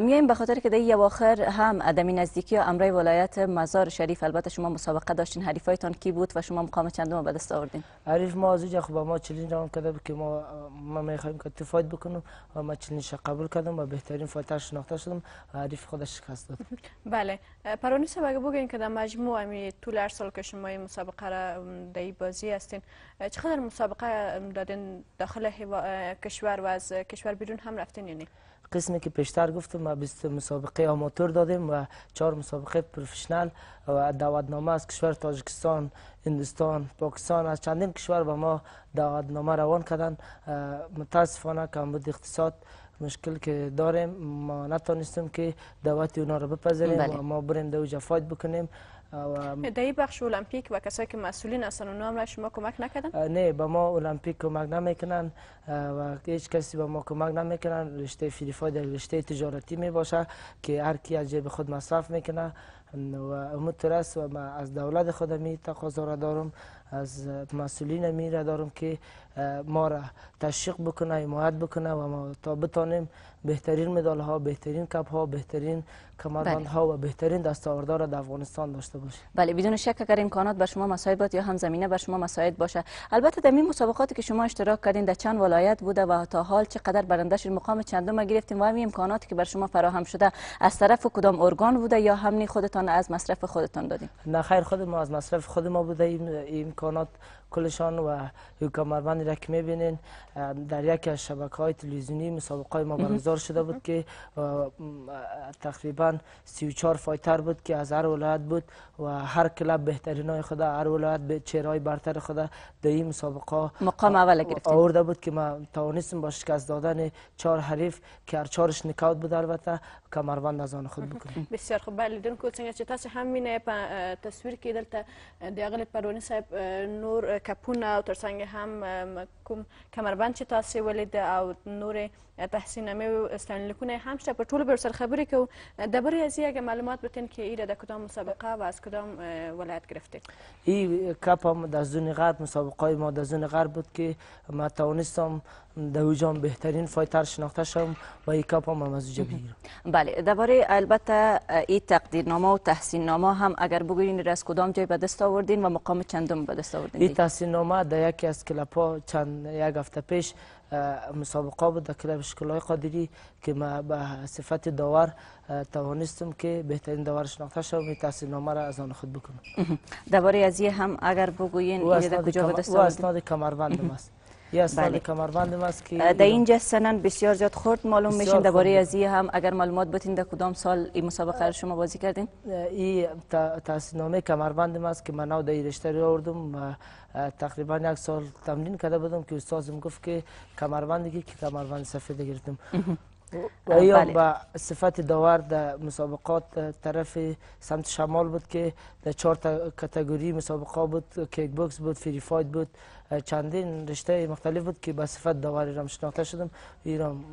میایم به خاطر که در آخر هم ادمی نزدیکی و امرای ولایت مزار شریف البته شما مسابقه داشتین حریفایتان کی بود و شما مقام چندم به دست آوردین حریف ما از خوب ما چلنج راوند کرده که ما ما میخوایم که تفاید بکنیم و ما چلنج قبول کردم و بهترین فایتر شناخته شدم و حریف خودش شکست داد بله پرونی اگه بگین که در مجموع طول ارسال سال که شما این مسابقه را در بازی هستین چقدر مسابقه دادن داخل کشور و از کشور بیرون هم رفتین یعنی قسمی که پیشتر گفتم ما 20 مسابقه آماتور دادیم و 4 مسابقه پروفشنال و دعوتنامه از کشور تاجیکستان، هندستان، پاکستان از چندین کشور به ما دعوتنامه روان کردن متاسفانه کمبود اقتصاد مشکل که داریم ما نتونستیم که دعوت اونا رو بپذیریم بله. و ما بریم دو جفایت بکنیم دایی بخش المپیک و کسایی که مسئولین هستن اونا هم شما کمک نکردن؟ نه به ما المپیک کمک نمیکنن و هیچ کسی به ما کمک نمیکنن رشته فیلیفاید رشته تجارتی میباشه که هر کی از جیب خود مصرف میکنه و امید است و ما از دولت خودمی تقاضا را دارم از مسئولین میره دارم که ما را تشویق بکنه حمایت بکنه و ما تا بتانیم بهترین مدال ها بهترین کپ ها بهترین کمربند ها بله. و بهترین دستاوردها را در افغانستان داشته باشیم بله بدون شک اگر امکانات بر شما مساعد یا هم زمینه بر شما مساعد باشه البته در این مسابقاتی که شما اشتراک کردین در چند ولایت بوده و تا حال چقدر برنده شد مقام چندم گرفتیم و همین امکاناتی که بر شما فراهم شده از طرف کدام ارگان بوده یا هم خودتان از مصرف خودتان دادیم نه خیر خود ما از مصرف خود ما بوده این Or not. کلشان و کمربند را که میبینین در یکی از شبکه های تلویزیونی مسابقه های ما برگزار شده بود که تقریبا 34 فایتر بود که از هر ولایت بود و هر کلب بهترین های خود هر ولایت به چهرهای برتر خود در این مسابقه مقام اول گرفتیم آورده بود که ما توانستیم با شکست دادن چهار حریف که هر چهارش نکاوت بود البته کمربند از آن خود بکنیم بسیار خوب بله دونکو څنګه چې تاسو هم وینئ په تصویر کې دلته د اغلی پرواني صاحب نور کپونه او ترڅنګ هم کوم کمربند چې تاسې ولید او نورې تحسینامه استانلیکونه هم شته په ټولو به سره خبرې کوو دبر ازی اگه معلومات بتین که ایره در کدام مسابقه و از کدام ولایت گرفته این کپ هم در زون غرب مسابقه ما در زون غرب بود که ما توانستم در اوجام بهترین فایتر شناخته شم و این کپ هم از اوجا بگیرم بله درباره البته این تقدیرنامه و تحسین نامه هم اگر بگویین از کدام جای به دست آوردین و مقام چندم به دست آوردین این تحسین نامه در یکی از کلپ ها چند یک هفته پیش Э, мусобиқа буда клабишкулои қодирӣ ки ма ба сифати довар э, тавонистам ки беҳтарин довар шинохта шавам и таҳсилномаро аз они худ бикунам дар бораи ази ҳам агар бугӯен ӯ аснади камарбандам аст یه بله. کمربند در اینجا سنن بسیار زیاد خورد معلوم میشین درباره از هم اگر معلومات بتین در کدام سال این مسابقه شما بازی کردین این تاسیسنامه کمربند ماست که منو در رشته را و تقریبا یک سال تمرین کرده بودم که استادم گفت که کمربندی که کمربند سفید گرفتم یا بله. با صفت داور در مسابقات طرف سمت شمال بود که در چهار کتگوری مسابقه بود کیک بوکس بود فری فایت بود چندین رشته مختلف بود که به صفت داوری ایران شناخته شدم ایران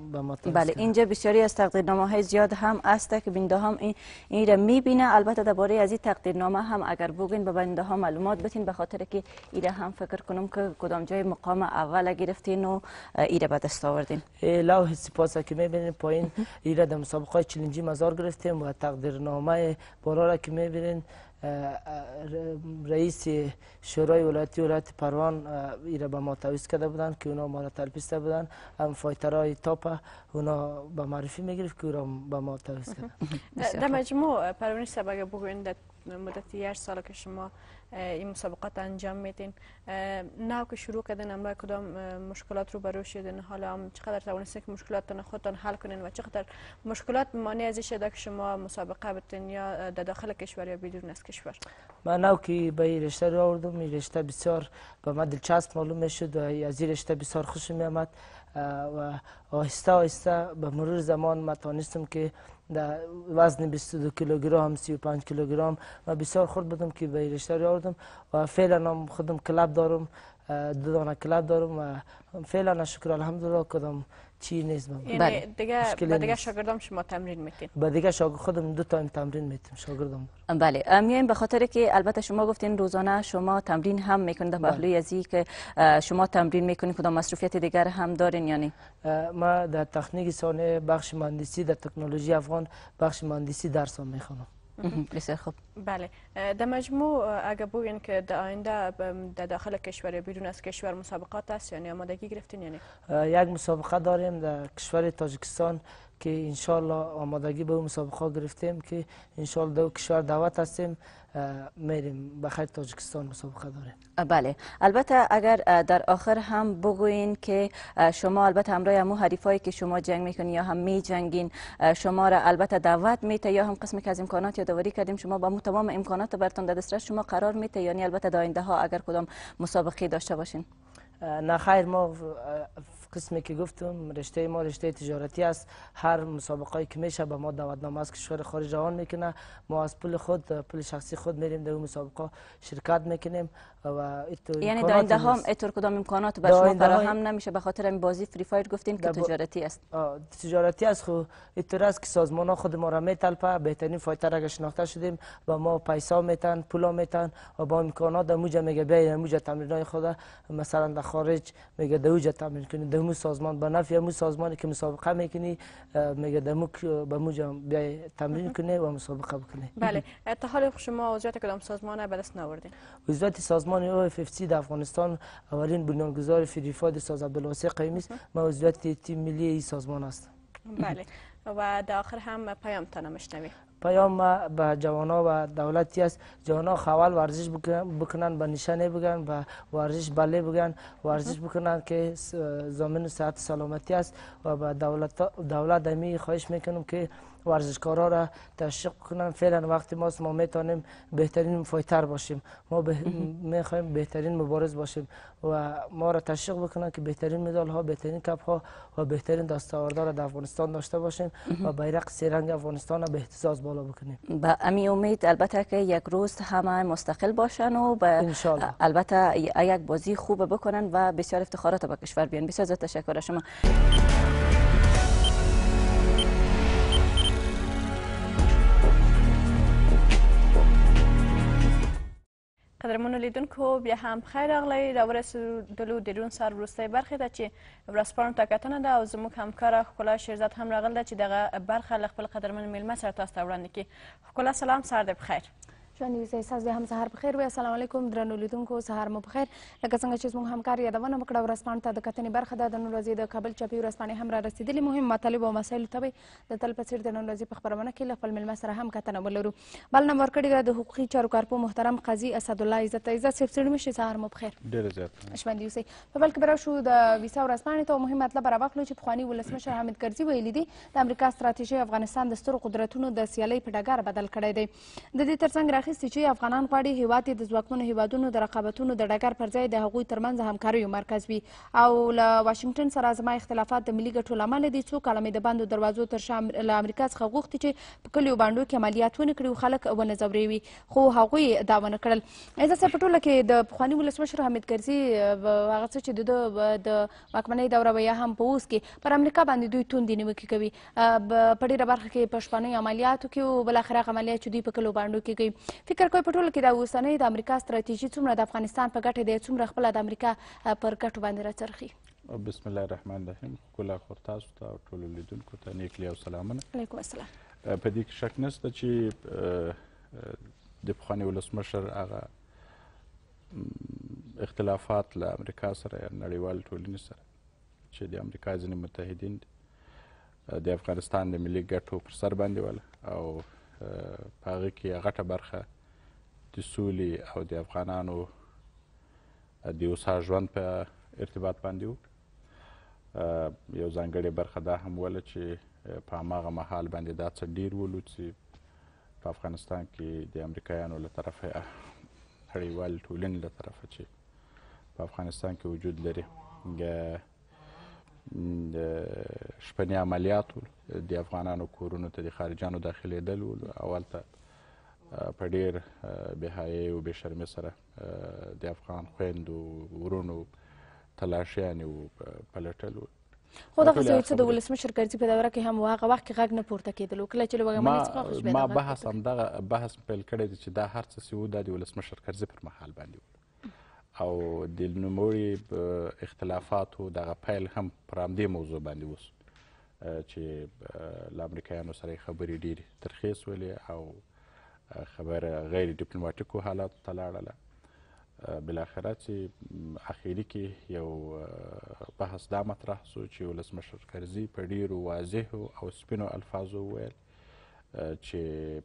به بله اینجا بسیاری از تقدیرنامه های زیاد هم است که بنده هم این, این را میبینه البته درباره از این تقدیرنامه هم اگر بگین به بنده ها معلومات بتین به خاطر که ایره هم فکر کنم که کدام جای مقام اول گرفتین و ایره به دست آوردین لوح سپاس که میبینین پایین ایره در مسابقه چلنجی مزار گرفتیم و تقدیرنامه بالا را که میبینین رئیس شورای ولایتی ولایت پروان ایره به ما تعویض کرده بودن که اونا ما را تلبیس بودن هم فایترهای تاپ اونا به معرفی میگرفت که اونا به ما تعویض کردن در مجموع پرونش سبق بگوین در مدت یک سال که شما این مسابقات انجام میدین نه که شروع کردن امرای کدام مشکلات رو برو شدین حالا هم چقدر توانستین که مشکلاتتون خودتان حل کنین و چقدر مشکلات مانع از شده که شما مسابقه بتین یا در دا داخل کشور یا بیرون از کشور من نو که به این رشته رو آوردم این رشته بسیار به من دلچسب معلوم میشد و از این رشته بسیار خوشم میامد و آهسته آهسته به مرور زمان من توانستم که در وزن 22 کیلوگرم 35 کیلوگرم و بسیار خورد بودم که به رشته آوردم و فعلا هم خودم کلاب دارم دو دانه کلاب دارم و فعلا شکر الحمدلله کدام چی نیست من یعنی بله. دیگه به دیگه شاگردام شما تمرین میتین به دیگه شاگرد خودم دو تایم تمرین میتیم شاگردام بله میایم به خاطر که البته شما گفتین روزانه شما تمرین هم میکنید به از ازی که شما تمرین میکنید کدام مصروفیت دیگر هم دارین یعنی ما در تخنیک سانه بخش مهندسی در تکنولوژی افغان بخش مهندسی درس میخوانم بسیار خوب بله در مجموع اگر بوین که در آینده در داخل کشور بیرون از کشور مسابقات است یعنی آمادگی گرفتین یعنی یک مسابقه داریم در کشور تاجکستان که انشالله آمادگی به اون مسابقه گرفتیم که انشالله دو کشور دعوت هستیم میریم بخیر تاجکستان مسابقه داره بله البته اگر در آخر هم بگوین که شما البته همراه همو حریفایی که شما جنگ میکنین یا هم می جنگین شما را البته دعوت میته یا هم قسمی که از امکانات یادواری کردیم شما با تمام امکانات براتون در دسترس شما قرار میته یعنی البته داینده ها اگر کدام مسابقه داشته باشین نه خیر ما قسمی که گفتم رشته ما رشته تجارتی است هر مسابقه که میشه به ما دعوتنامه از کشور خارج جهان میکنه ما از پول خود پول شخصی خود میریم در مسابقه شرکت میکنیم و یعنی در این هم اینطور کدام امکانات به شما فراهم نمیشه به خاطر این بازی فری فایر گفتین که تجارتی است تجارتی است خو خب اینطور است که سازمان ها خود ما را بهترین فایتر را شناخته شدیم و ما پیسا میتن پولا میتن و با امکانات در موجه میگه بیاین موجه های خود مثلا در خارج میگه موجه تمرین کنی دمو سازمان به نفع مو سازمانی که مسابقه میکنی میگه مو به موجه بیا تمرین کنی و مسابقه بکنی بله تا حال شما عضویت کدام سازمان به دست نوردین سازمان سازمان OFFC در افغانستان اولین بنیانگذار فریفاد ساز عبدالواسع قیمی است موضوعیت تیم ملی این سازمان است بله و در آخر هم پیام تان مشنویم پیام به جوانا و دولتی است جوانا خوال ورزش بکنن به نشانه بگن و ورزش بله بگن ورزش بکنند که زامن صحت سلامتی است و به دولت دمی خواهش میکنم که ورزشکارا را تشویق کنن فعلا وقتی ماست ما میتونیم بهترین فایتر باشیم ما به بهترین مبارز باشیم و ما را تشویق بکنن که بهترین مدال ها بهترین کپ ها و بهترین دستاوردها را در افغانستان داشته باشیم و بیرق سرنگ افغانستان را به اهتزاز بالا بکنیم با امی امید البته که یک روز همه مستقل باشن و البته یک بازی خوب بکنن و بسیار افتخارات به کشور بیان بسیار تشکر شما قدرمنو لیدونکو بیا هم خیر راغلی راورسېدلو د روڼ سهار وروستۍ برخې ته چې ورځپاڼو ته کتنه ده او زموږ همکاره ښکلا شیرزاد هم راغله ده چې دغه برخه له خپل قدرمن میلمه سره تاسو ته وړاندې کړي ښکلا سلام سهار دې بخیر ژوندیز احساس د هم سهار په خیر وي السلام علیکم درنو لیدونکو سهار مو په خیر لکه څنګه چې زموږ همکار یادونه وکړه ورځپاڼو ته د کتنې برخه ده د نن ورځې د کابل چاپي ورځپاڼې هم را رسېدلې مهم مطالب او مسایلو ته به د تل په څېر د نن ورځې په خپرونه کې له خپل میلمه سره هم کتنه ولرو بلنه ورکړې ده د حقوقي چارو کارپو محترم قاضي اسدالله عزت عزت صاحب څېړمې شي سهار مو په خیر ډېر زیات ژوندي اوسئ په بل کې به راشو د ویسا ورځپاڼې ته مهم مطلب راواخلو چې پخواني ولسمشر حامد کرزي ویلي دي د امریکا ستراتیژي افغانستان د سترو قدرتونو د سیالۍ په ډګر بدل کړی دی د دې ترڅنګ اخیستې چې افغانان غواړي هیواد یې د ځواکمنو هیوادونو د رقابتونو د ډګر پر ځای د هغوی ترمنځ همکاریو مرکز وي او له واشنګټن سره زما اختلافات د ملي ګټو له امله دي څو کاله مې د بندو دروازو تر شا له امریکا څخه غوښتي چې په کلیو بانډو کې عملیات ونه کړي او خلک ونځوروي خو هغوی دا ونه کړل عزت صاحب په ټوله کې د پخواني ولسمشر حامد کرزي هغه څه چې د د واکمنۍ دوره به یا هم په اوس کې پر امریکا باندې دوی توندې نیوکې کوي په ډېره برخه کې په شپنیو عملیاتو کې او بلاخره هغه عملیات چې دوی په کلیو بانډو کې کوي فکر کوي په ټوله کې د اوسنۍ د امریکا ستراتیژي څومره د افغانستان په ګټه دی څومره خپله د امریکا پر ګټو باندې راڅرخي بسم الله الرحمن الرحیم ښکلا خور تاسو ته او ټولو لیدونکو ته نیک لي او سلامونه علیکم السلام په دې کې شک نشته چې د پخواني ولسمشر هغه اختلافات له امریکا سره یا نړیوال ټولنې سره چې د امریکا ځینې متحدین د افغانستان د ملي ګټو پر سر باندې وله او په هغه کې غټه برخه د سولې او د افغانانو د اوسا ژوند په ارتباط باندې و یو ځانګړې برخه دا هم وله چې په هماغه مهال باندې دا څه ډیر ولو چې په افغانستان کې د امریکایانو له طرفه نړیوال ټولنې له طرفه چې په افغانستان کې وجود لري شپنی عملیات ول د افغانانو کورونو ته د خارجانو داخلېدل ول او هلته په ډېر بېحایۍ او بېشرمۍ سره د افغان خویندو ورونو تلاشیانې پلټل ول خو دغه یو څه د ولسمشر ګرځي په دوره کې هم هغه وخت کې غږ نه پورته کېدل کله چې لوږمنې څخه خوشبینه ما بحث هم دغه بحث پیل کړی دی چې دا هر څه چې و دا د ولسمشر ګرځي پر مهال باندې ول او د نوموړي اختلافاتو دغه پیل هم پر همدې موضوع باندې وسو چې له امریکایانو سره خبرې ډېرې ترخې سولې او خبره غیر ډیپلوماټیکو حالاتو ته لاړله بالاخره چې اخیری کې یو بحث دا مطرح سو چې ولسمشر کرزي په ډېرو واضحو او سپینو الفاظو وویل چې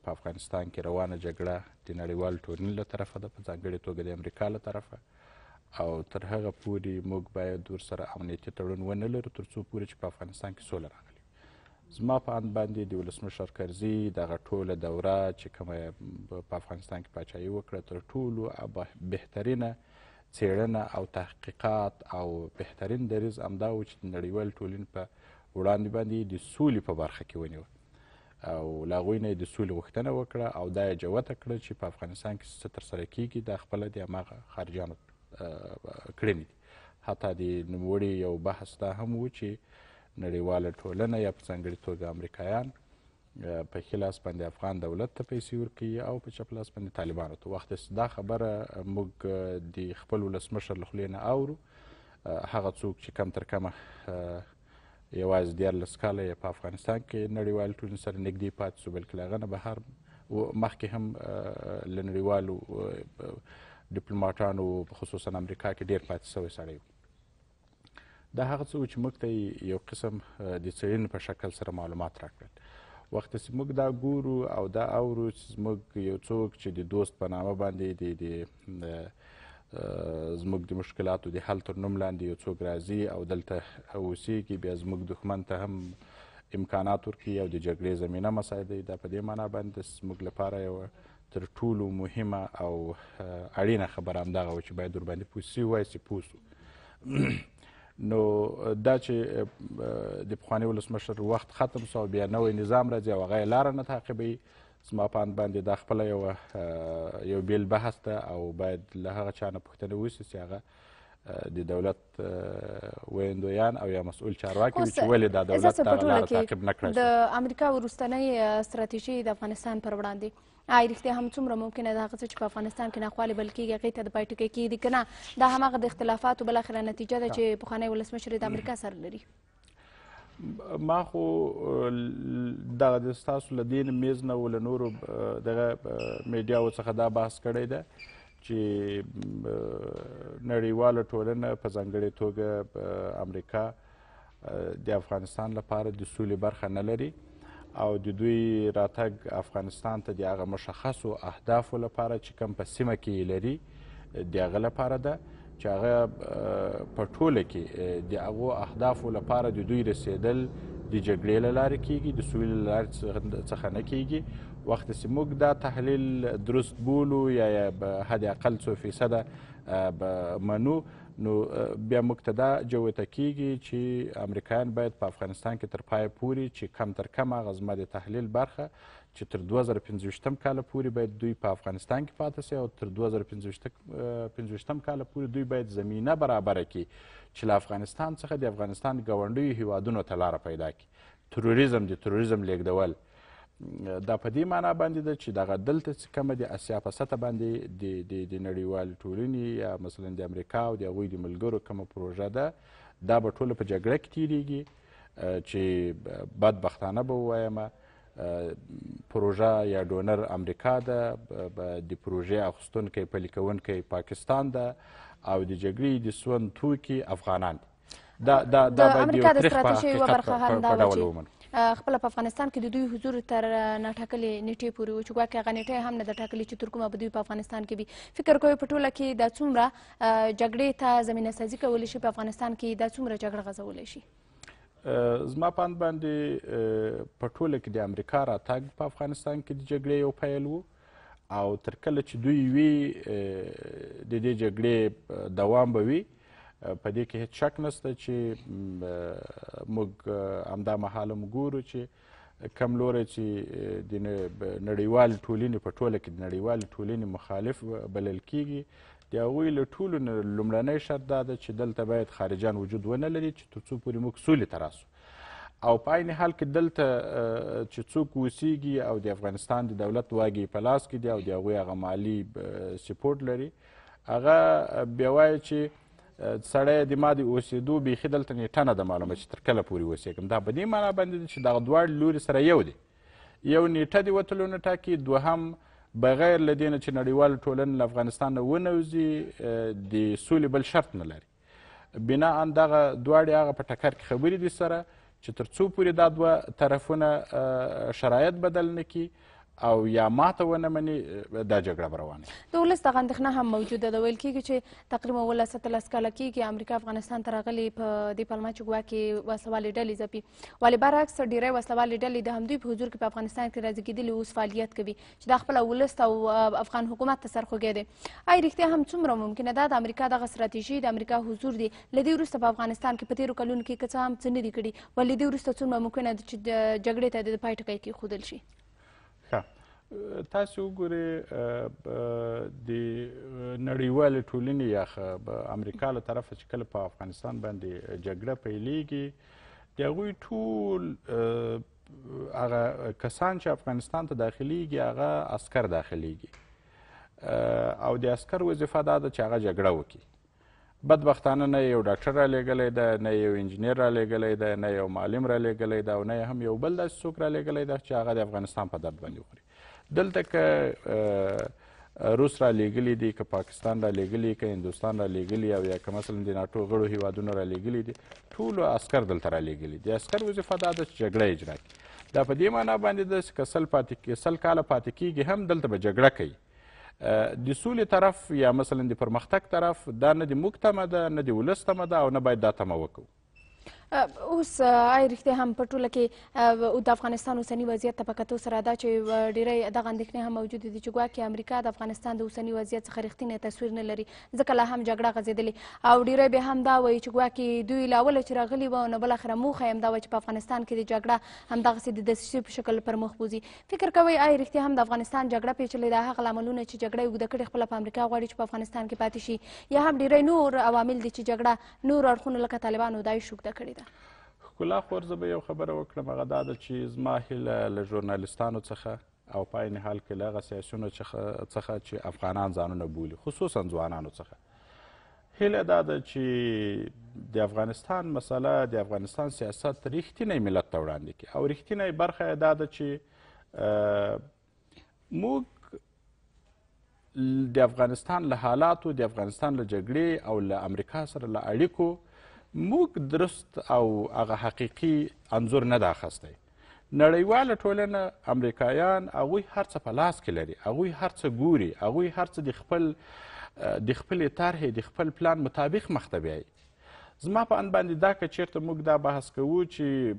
په افغانستان کې روانه جګړه د نړیوال ټولنې له طرفه ده په ځانګړې توګه د امریکا له طرفه او تر هغه پورې موږ باید ورسره امنیتي تړون ونه لرو تر څو پورې چې په افغانستان کې سوله راغلي زما په اند باندې د ولسمشر کرزي دغه ټوله دوره چې کومه په افغانستان کې پاچاهي وکړه تر ټولو بهترینه څېړنه او تحقیقات او بهترین دریز همدا و چې د نړیوال ټولنې په وړاندې باندې د سولې په برخه کې ونیوه او لاغوی نه د سولې غوښتنه وکړه او دا یې جوته کړه چې په افغانستان کې څه ترسره کیږي دا خپله د هماغه خارجیانو کړې دي حتی د نوموړي یو بحث دا هم و چې نړیواله ټولنه یا په ځانګړې توګه امریکایان په ښي لاس باندې افغان دولت ته پیسې ورکوي او په چپ لاس باندې طالبانو ته وخت دا خبره موږ د خپل ولسمشر له خولې نه اورو هغه څوک چې کم تر کمه یوازې دیارلس کاله یې په افغانستان کې نړیوال ټولنې سره نږدې پاتې سو بلکې له هغه نه بهر مخکې هم له نړیوالو ډیپلوماټانو خصوصا امریکا کې ډیر پاتې سوی سړی و دا هغه څه و چې موږ ته یو قسم د څېړنې په شکل سره معلومات راکړل وخت چې موږ دا ګورو او دا اورو چې موږ یو څوک چې د دوست په نامه باندې د زموږ د مشکلاتو د حل تر نوم لاندې یو څوک راځي او دلته اوسیږي بیا زموږ دښمن ته هم امکانات ورکړي او د جګړې زمینه مساعدوي دا په دې معنا باندې زموږ لپاره یوه تر ټولو مهمه او اړینه خبره همدغه وه چې باید ورباندې پوه سي ووایي چې پوه سو نو دا چې د پخواني ولسمشر وخت ختم سو بیا نوی نظام راځي او هغه یې لاره نه تعقیبوي زما په اند باندې دا خپله یوه یو بیل بحث ده او باید له هغه چا نه پوښتنه وسي چې هغه د دولت ویندویان او یا مسؤل چارواکي چې ولې دا دولت دا لاره تعقیب نه کړی د امریکا وروستنۍ ستراتیژي د افغانستان پر وړاندې آی رښتیا هم څومره ممکنه ده هغه څه چې په افغانستان کې ناخوالې بل کېږي هغې ته د پای ټکی کېږدي که نه دا هماغه د اختلافاتو بالاخره نتیجه ده چې پخوانی ولسمشر د امریکا سره لري ما خو دغه د ستاسو له دې میز نه او له نورو دغه میډیاو څخه دا بحث کړی ده چې نړیواله ټولنه په ځانګړې توګه امریکا د افغانستان لپاره د سولې برخه نه لري او د دوی راتګ افغانستان ته د هغه مشخصو اهدافو لپاره چې کوم په سیمه کې لري د هغه لپاره ده چې هغه په ټوله کې د هغو اهدافو لپاره د دوی رسیدل د جګړې له لارې کېږي د سولې له لارې څخه نه کېږي وخت چې موږ دا تحلیل درست بولو یا حد اقل څو فیصده منو نو بیا موږ ته دا جوته کیږي چې امریکایان باید په افغانستان کې تر پایه پورې چې کم تر کم هغه زما د تحلیل برخه چې تر 2015م کال پورې باید دوی په افغانستان کې پاتې سي او تر 2015م کال پورې دوی باید زمینه برابره کړي چې له افغانستان څخه د افغانستان ګاونډیو هیوادونو ته لاره پیدا کړي تروریزم د تروریزم لیږدول دا په دې معنا باندې ده چې دغه دلته چې کومه د اسیا په سطح باندې د د د نړیوالې ټولنې یا مثلا د امریکا او د هغوی د ملګرو کومه پروژه ده دا به ټوله په جګړه کې تیریږي چې بدبختانه به ووایم پروژه یا ډونر امریکا ده د پروژې اخیستونکی پلي کوونکی پاکستان ده او د جګړې د سون توکي افغانان دي دا دا دا باید یو تریخ په حقیقت په ډول ومنو خپل په افغانستان کې د دوی حضور تر ناټاکلې نیټې پورې و چې ګواکې هغه نیټه هم نه ده ټاکلې چې تر کومه به دوی په افغانستان کې وي فکر کوي په ټوله کې دا څومره جګړې ته زمینه سازي کولی شي په افغانستان کې دا څومره جګړه غځولی شي زما پاند باندې په ټوله کې د امریکا راتګ په افغانستان کې د جګړې یو پیل وو او تر کله چې دوی وي د دې جګړې دوام به وي په دې کې هیڅ شک نشته چې موږ همدا مهاله موږ ګورو چې کم لوری چې د نړیوال ټولنې په ټوله کې د نړیوال ټولنې مخالف بلل کیږي د هغوی له ټولو نه لومړنی شرط دا ده چې دلته باید خارجان وجود ونه لري چې تر څو پورې موږ سولې ته راسو او په عین حال کې دلته چې څوک اوسیږي او د افغانستان د دولت واګې په لاس کې دي او د هغوی هغه مالي سپورټ لري هغه بیا وایي چې سړی د ما د اوسېدو بیخي دلته نیټه نه ده معلومه چې تر کله پورې اوسېږم دا په دې معنا باندې ده چې دغه دواړه لوري سره یو دی یو نیټه د وتلو نه ټاکي دوهم بغیر له دې نه چې نړیوال ټولنه له افغانستان نه ونوځي د سولې بل شرط نه لري بنا ان دغه دواړې هغه په ټکر کې خبرې دي سره چې تر څو پورې دا دوه طرفونه شرایط بدل نه کړي او یا ماته ونه مني دا جګړه به روانه د ولس دغه اندېښنه هم موجوده ده ویل کېږي چې تقریبا اوولس اتلس کاله کېږي امریکا افغانستان ته راغلې په دې پلمه چې ګوا کې وسلوالې ډلې ځپي ولې برعکس ډېری وسلوالې ډلې د همدوی په حضور کې په افغانستان کې راځګېدلې اوس فعالیت کوي چې دا خپله ولس او افغان حکومت ته سرخوږی دی آیا رښتیا هم څومره ممکنه ده د امریکا دغه ستراتیژي د امریکا حضور دی له دې وروسته په افغانستان کې په تېرو کلونو کې که څه هم څه نه دي کړي ولې دې وروسته څومره ممکنه ده چې جګړې ته د پای ټکی کېښودل شي تاسو وګورئ د نړیوال ټولنې یا امریکا له طرفه چې کله په افغانستان باندې جګړه پیلېږي د هغوی ټول هغه کسان چې افغانستان ته داخلیږي هغه عسکر داخلیږي او د عسکر وظیفه دا ده چې هغه جګړه وکړي بدبختانه نه یو ډاکټر را لېږلی ده نه یو انجینیر را لېږلی ده نه یو معلم را لېږلی ده او نه هم یو بل داسې څوک را لېږلی ده چې هغه د افغانستان په درد باندې وخوري دلته که روس را لیږلی دي که پاکستان را لیږلی که هندوستان را لیږلی او یا که مثلا د ناټو غړو هیوادونه را لیږلی دي ټولو عسکر دلته را لیږلی دي عسکر وظیفه دا ده چې جګړه اجرا کړي دا په دې معنا باندې ده چې که سل کاله پاتې کیږي هم دلته به جګړه کوي د سولې طرف یا مثلا د پرمختګ طرف دا نه د موږ تمه ده نه د ولس تمه ده او نه باید دا تمه وکړو اوس آی رښتیا هم په ټوله کې د افغانستان اوسنی وضعیت ته په کتو سره دا چې ډېری دغه اندېښنې هم موجودې دي چې ګواکې امریکا د افغانستان د اوسني وضعیت څخه رښتینی تصویر نه لري ځکه لا هم جګړه غځېدلې او ډېری بیا هم دا وایي چې ګواکې دوی له اوله چې راغلي وه نو بالاخره موخه یې همدا وه چې په افغانستان کې د جګړه همدغسې د دسیسې په شکل پر مخ بوځي فکر کوئ آی رښتیا هم د افغانستان جګړه پیچلې ده هغه لاملونه چې جګړه اوږده کړې خپله په امریکا غواړي چې په افغانستان کې پاتې شي یا هم ډېری نور عوامل دي چې جګړه نور اړخونو لکه طالبانو دای شوږده کړې شوې ده ښکلا خور زه به یو خبره وکړم هغه دا ده چې زما هیله له ژورنالیستانو څخه او په عین حال کې له هغه سیاسیونو څخه چې افغانان ځانونه بولي خصوصا ځوانانو څخه هیله دا ده چې د افغانستان مسله د افغانستان سیاست رښتینی ملت ته وړاندې کړي او رښتینی برخه یې دا ده چې موږ د افغانستان له حالاتو د افغانستان له جګړې او له امریکا سره له اړیکو موږ درست او هغه حقیقي انظور نه ده اخیستی نړیواله ټولنه امریکایان هغوی هر څه په لاس کې لري هغوی هر څه ګوري هغوی هر څه د خپل د خپلې طرحې د خپل پلان مطابق مخته بیایي زما په اند باندې دا که چیرته موږ دا بحث کوو چې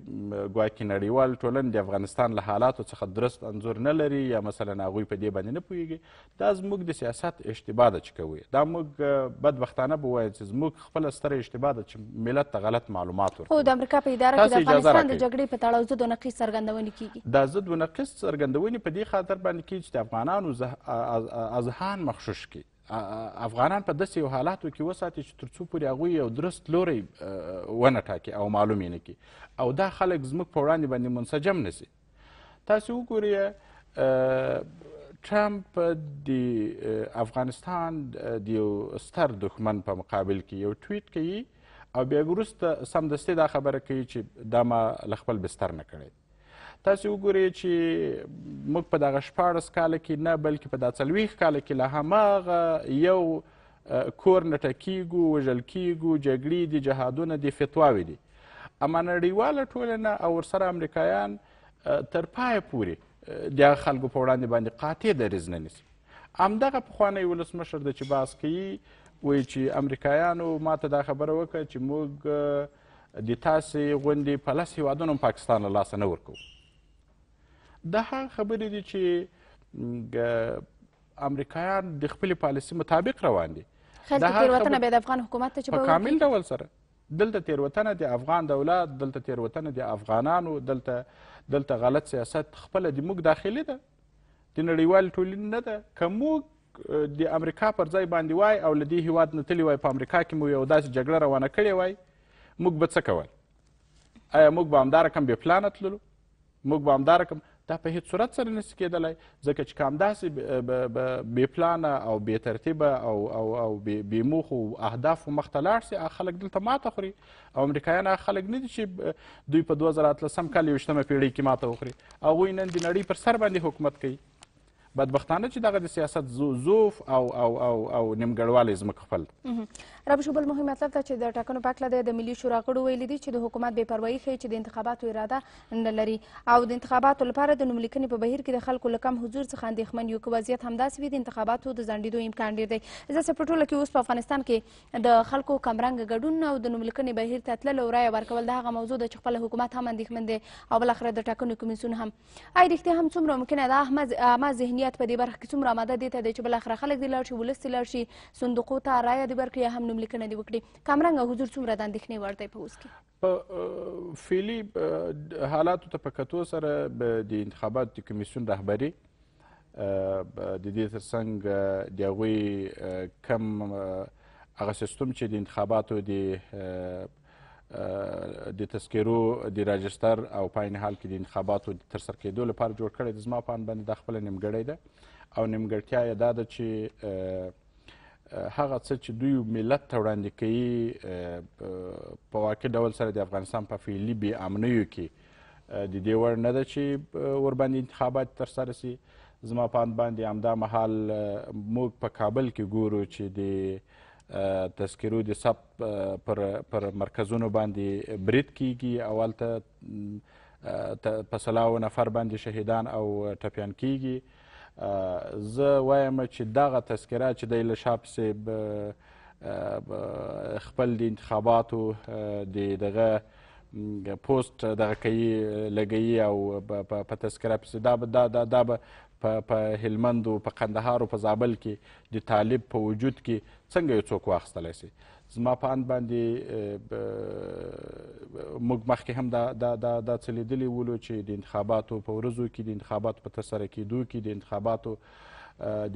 ګواکې نړیوال ټولنې د افغانستان له حالاتو څخه درست انځور نه لري یا مثلا هغوی په دې باندې نه پوهیږي دا زموږ د سیاست اشتباه ده چې کوي دا موږ بدبختانه به ووایو چې زموږ خپله ستره اشتباه ده چې ملت ته غلط معلومات ورکوو خو د امریکا په اداره کې د افغانستان د جګړې په تړاو ضد و نقیص څرګندونې کیږي دا ضد و نقیص څرګندونې په دې خاطر باندې کیږي چې د افغانانو اذهان مخشوش کړي افغانان په داسې یو حالاتو کې وساتي چې تر څو پورې هغوی یو درست لوری ونه ټاکي او معلوم یې نه کړي او دا خلک زموږ په وړاندې باندې منسجم نه سي تاسې وګورئ ټرمپ د افغانستان د یو ستر دښمن په مقابل کې یو ټویټ کوي او بیا وروسته سمدستي دا خبره کوي چې دا ما له خپل بستر نه کړی تاسو وګورئ چې موږ په دغه شپاړس کاله کې نه بلکې په دا څلوېښت کاله کې له هماغه یو کور نه ټکیږو وژل کیږو جګړې دي جهادونه دي فتواوې دي اما نړیواله ټولنه او ورسره امریکایان تر پایه پورې د خلکو په وړاندې باندې قاطع دریځ نه نیسي همدغه پخوانی ولسمشر د چې بحث کوي وایي چې امریکایانو ما ته دا خبره وکړه چې موږ د تاسې غوندې په لس هېوادونو پاکستان له لاسه نه ورکوو دا هغه خبرې دي چې امریکایان د خپلې پالیسۍ مطابق روان دي دا تېروتنه بیا د افغان حکومت ته چې په کامل ډول سره دلته تېروتنه د افغان دولت دلته تېروتنه د افغانانو دلته دلته غلط سیاست خپله د موږ داخلي ده د نړیوالې ټولنې نه ده که موږ د امریکا پر ځای باندې وای او له دې هېواد نه تللي وای په امریکا کې مو یو داسې جګړه روانه کړې وای موږ به څه کول آیا موږ به همدا رقم بې پلانه تللو موږ به همدا رقم دا په هیڅ صورت سره نشي کېدلی ځکه چې که همداسې بې پلانه او بې ترتیبه او, او, او بې موخو اهدافو مخته لاړ سي هغه خلک دلته ماته خوري او امریکایان هغه خلک نه دي چې دوی په دوه زره اتلسم کال یویشتمه پیړۍ کې ماته وخوري هغوی نن د نړۍ پر سر باندې حکومت کوي بدبختانه چې دغه د سیاست زوف او او او او نیمګړوالی زموږ خپل رابش بل مهم مطلب ته چې د ټاکنو په هکله د ملي شورا غړو ویلي دي چې د حکومت بې پروایي ښیي چې د انتخاباتو اراده نه لري او د انتخاباتو لپاره د نوملیکنې په بهیر کې د خلکو له کم حضور څخه اندېښمن یو که وضعیت همداسې وي د انتخاباتو د ځنډېدو امکان ډېر دی زه په ټوله کې اوس په افغانستان کې د خلکو کمرنګ ګډون او د نوملیکنې بهیر ته تلل او رایه ورکول د هغه موضوع ده چې خپل حکومت هم اندېښمن دی او بالاخره د ټاکنو کمیسیون هم آی رښتیا هم څومره ممکنه ده عامه ذهنیت په دې برخه کې څومره آماده دی ته چې بالاخره خلک دې لاړ شي ولس دې لاړ شي صندوقو ته رایه دې ورکړي یا هم نوملیکنه دی وکړي کامرنګ حضور څومره د اندېښنې وړ دی په اوس کې په فعلي حالاتو ته په کتو سره د انتخاباتو د کمیسیون رهبري د دې ترڅنګ د هغوی کم هغه سیستم چې د انتخاباتو د د تذکیرو د راجستر او پاین حال کې د انتخاباتو د ترسر کېدو لپاره جوړ کړی د زما په اند باندې دا خپله نیمګړی ده او نیمګړتیا یې دا ده چې هغه څه چې دوی ملت ته وړاندې کوي په واقع ډول سره د افغانستان په فعلي بې امنیو کې د دې وړ نه ده چې ورباندې انتخابات ترسره سي زما په اند باندې همدا مهال موږ په کابل کې ګورو چې د تذکرو د ثبت پر, پر مرکزونو باندې برید کیږي او هلته په سلاو نفر باندې شهیدان او ټپیان کیږي زه وایم چې دغه تذکره چې دی له شا پسې خپل د انتخاباتو د دغه پوست دغه کوي لګوي او په تذکره پسې دا به دا, دا, دا به په هلمند او په قندهار او په زابل کې د طالب په وجود کې څنګه یو څوک واخیستلی سي زما په اند باندې موږ مخکې هم دا دا دا دا څه لیدلي ولو چې د انتخاباتو په ورځو کې د انتخاباتو په ترسره کېدو کې د انتخاباتو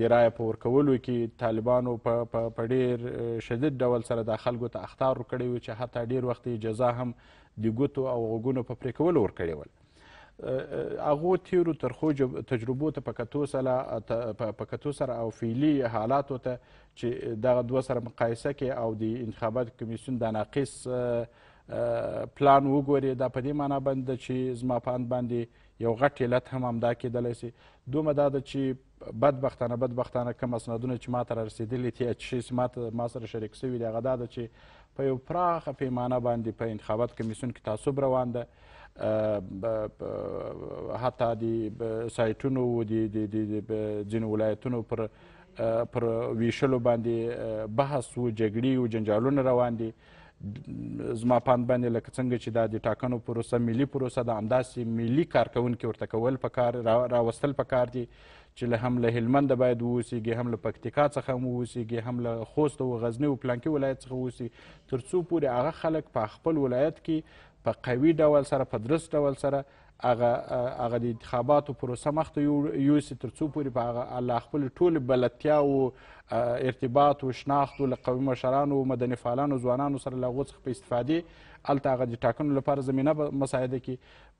د رایه په ورکولو کې طالبانو په ډېر شدید ډول سره دا خلکو ته اخطار ورکړی و چې حتی ډېر وخت یې جزا هم د ګوتو او غوږونو په پرې کولو ورکړې وله هغو تیرو ترخو تجربو ته په کتو سره په کتو سره او فعلي حالاتو ته چې دغه دوه سره مقایسه کې او د انتخابات کمیسیون دا ناقص پلان وګوري دا په دې معنا باندې ده چې زما په اند باندې یو غټ علت هم همدا کیدلی سي دومره دا ده چې بدبختانه بدبختانه کم اسنادونه چې ما ته رارسېدلي دي چې ما سره شریک سوي دي هغه دا ده چې په یو پراخه پیمانه باندې په انتخابات کمیسیون کې تعصب روان ده حتی د سایټونو د ځینو ولایتونو پر پر ویشلو باندې بحث و جګړې و جنجالونه روان دي زما پاند باندې لکه څنګه چې دا د ټاکنو پروسه ملي پروسه ده همداسې ملي کارکوونکي ورته کول په کار راوستل په کار دي چې له هم له هلمنده باید ووسیږي هم له پکتیکا څخه هم ووسیږي هم له خوست او غزني او پلانکي ولایت څخه ووسي تر څو پورې هغه خلک په خپل ولایت کې په قوي ډول سره په درست ډول سره هغه هغه د انتخاباتو پروسه مخته یوسي تر څو پورې په هغه الله خپل ټول بلدتیاو ارتباط و شناخت له قومي مشرانو مدني فعالانو ځوانانو سره له هغو څخه په استفادې هلته هغه د ټاکنو لپاره زمینه مساعده کړي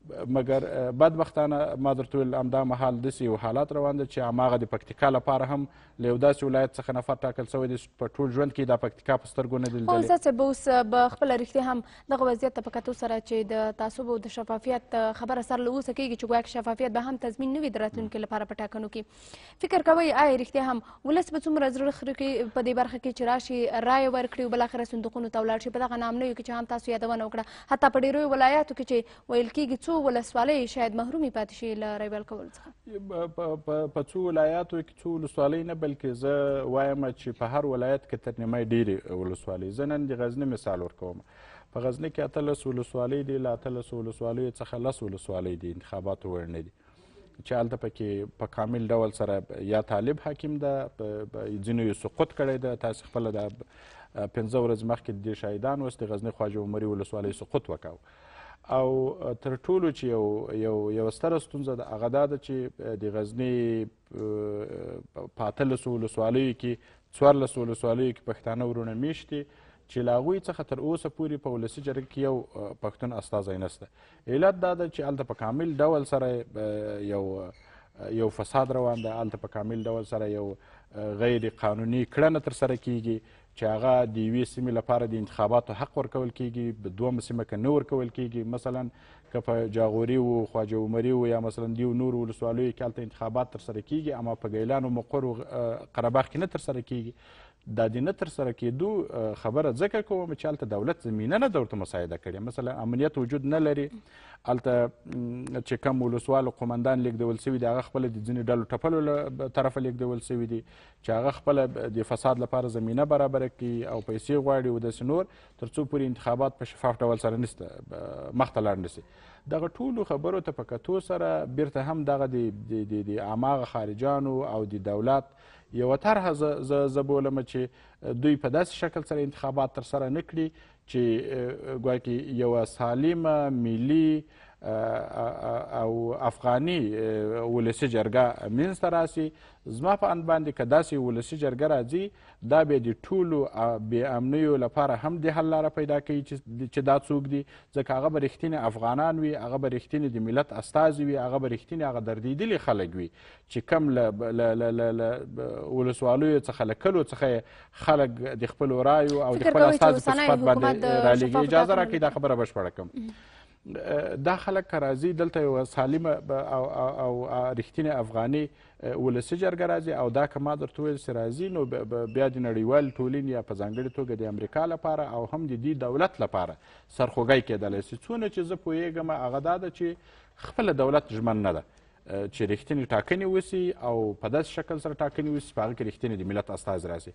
مګر بدبختانه ما درته ویل همدا مهال داسې یو حالات روان دی چې هماغه د پکتیکا لپاره هم له یو داسې ولایت څخه نفر ټاکل سوی دی په ټول ژوند کې دا پکتیکا په سترګو نه دی لیدلی خان صاحب اوس به خپله رښتیا هم دغه وضعیت ته په کتو سره چې د تعصب او د شفافیت خبره سر له اوسه کېږي چې ګویا شفافیت به هم تضمین نه وي د راتلونکي لپاره په ټاکنو کې فکر کوئ آیا رښتیا هم ولس به څومره زړه خره کې په دې برخه کې چې راشي رایې ورکړي او بالاخره صندوقونو ته ولاړ شي په دغه نام نه یو کې چې هم تاسو یادونه وکړه حتی په ډېرو ولایاتو کې چې ویل کېږي څو ولسوالۍ شاید محرومې پاتې شي له رایبل کولو څخه په څو ولایاتو کې څو ولسوالۍ نه بلکې زه وایم چې په هر ولایت کې تر نیمه ډېرې ولسوالۍ زه نن د غزني مثال ورکوم په غزني کې اتلس ولسوالۍ دي له اتلس ولسوالیو څخه لس ولسوالۍ دي انتخاباتو وړ نه دي چې هلته پکې په کامل ډول سره یا طالب حاکم ده ځینو یې سقوط کړی ده تاسې خپله د پنځه ورځې مخکې د دې شاهدان اوس د غزني خواجه عمري ولسوالۍ سقوط وکاو او تر ټولو چې یو یو یو ستره ستونزه ده هغه دا ده چې د غزنې په اتلسو ولسوالیو کې څوارلسو ولسوالیو کې پښتانه ورونه میشتي چې له هغوی څخه تر اوسه پورې په ولسي جرګه کې یو پښتون استازی نسته علت دا ده چې هلته په کامل ډول سره یو یو فساد روان ده هلته په کامل ډول سره یو غیر قانوني کړنه ترسره کیږي چې هغه د یوې سیمې لپاره د انتخاباتو حق ورکول کیږي په دوه سیمه کې نه ورکول کیږي مثلا که په جاغوري و خواجه عمري و یا مثلا دیو نور ولسوالیو کې هلته انتخابات ترسره کیږي اما په ګیلان و مقر و قرهباغ کې نه ترسره کیږي دا د نه ترسره کېدو خبره ځکه کوم چې هلته دولت زمینه نه ده ورته مساعده کړې مثلا امنیت وجود نه لري هلته چې کم ولسوالو قمندان لیږدول سوي دي هغه خپله د ځینې ډلو ټپلو له طرفه لیږدول سوي دي چې هغه خپله د فساد لپاره زمینه برابره کړي او پیسې غواړي او داسې نور تر څو پورې انتخابات په شفاف ډول سره نسته مخته لاړ نه دغه ټولو خبرو ته په کتو سره بیرته هم دغه د هماغه خارجانو او د دولت یوه طرحه زه بولمه چې دوی په داسې شکل سره انتخابات ترسره نه کړي چې ګواکې یوه سالمه ملي او افغاني ولسي جرګه منځته راسي زما په اند باندې که داسې ولسي جرګه راځي دا به د ټولو بې امنیو لپاره هم د حل لاره پیدا کوي چې دا څوک دي ځکه هغه به رښتینې افغانان وي هغه به رښتینې د ملت استازي وي هغه به رښتینې هغه دردیدلي خلک وي چې کم له ولسوالیو څخه له کلو څخه خلک د خپلو رایو او د خپل استازو په صفت باندې رالیږي اجازه راکړئ دا خبره بشپړه کړم دا خلک که راځي دلته یوه سالمه او, او, او رښتینې افغاني ولسي جرګه راځي او دا که ما درته وویل چې راځي نو بیا د نړیوال ټولنې یا په ځانګړې توګه د امریکا لپاره او هم د دې دولت لپاره سرخوږی کېدلی سي څونه چې زه پوهېږم هغه دا ده چې خپله دولت ژمن نه ده چې رښتینې ټاکنې وسي او په داسې شکل سره ټاکنې وسي په هغه کې رښتینې د ملت استازی راسي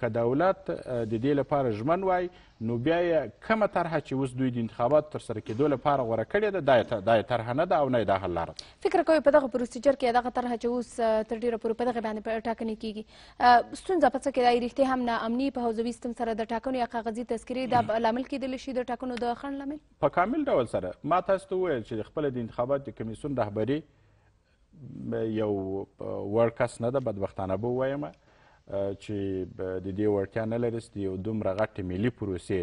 که دولت د دې لپاره ژمن وای نو بیا یې کومه طرحه چې اوس دوی د انتخاباتو ترسره کېدو لپاره غوره کړې ده دا یې طرحه نه ده او نه یې دا حل لاره ده فکر کوئ په دغه پروسیجر کې دغه طرحه چې اوس تر ډېره پورې په دغې باندې ټاکنې کېږي ستونزه په څه کې ده رښتې هم ناامني په حوزوي سیستم سره د ټاکنو یا کاغذي تذکرې دا لامل کېدلی شي د ټاکنو د خنډ لامل په کامل ډول سره ما تاسو ته وویل چې خپله د انتخاباتو د کمیسیون رهبري یو وړ کس نه ده بدبختانه به ووایمه چې د دې وړتیا نه لري چې د یو دومره غټې ملي پروسې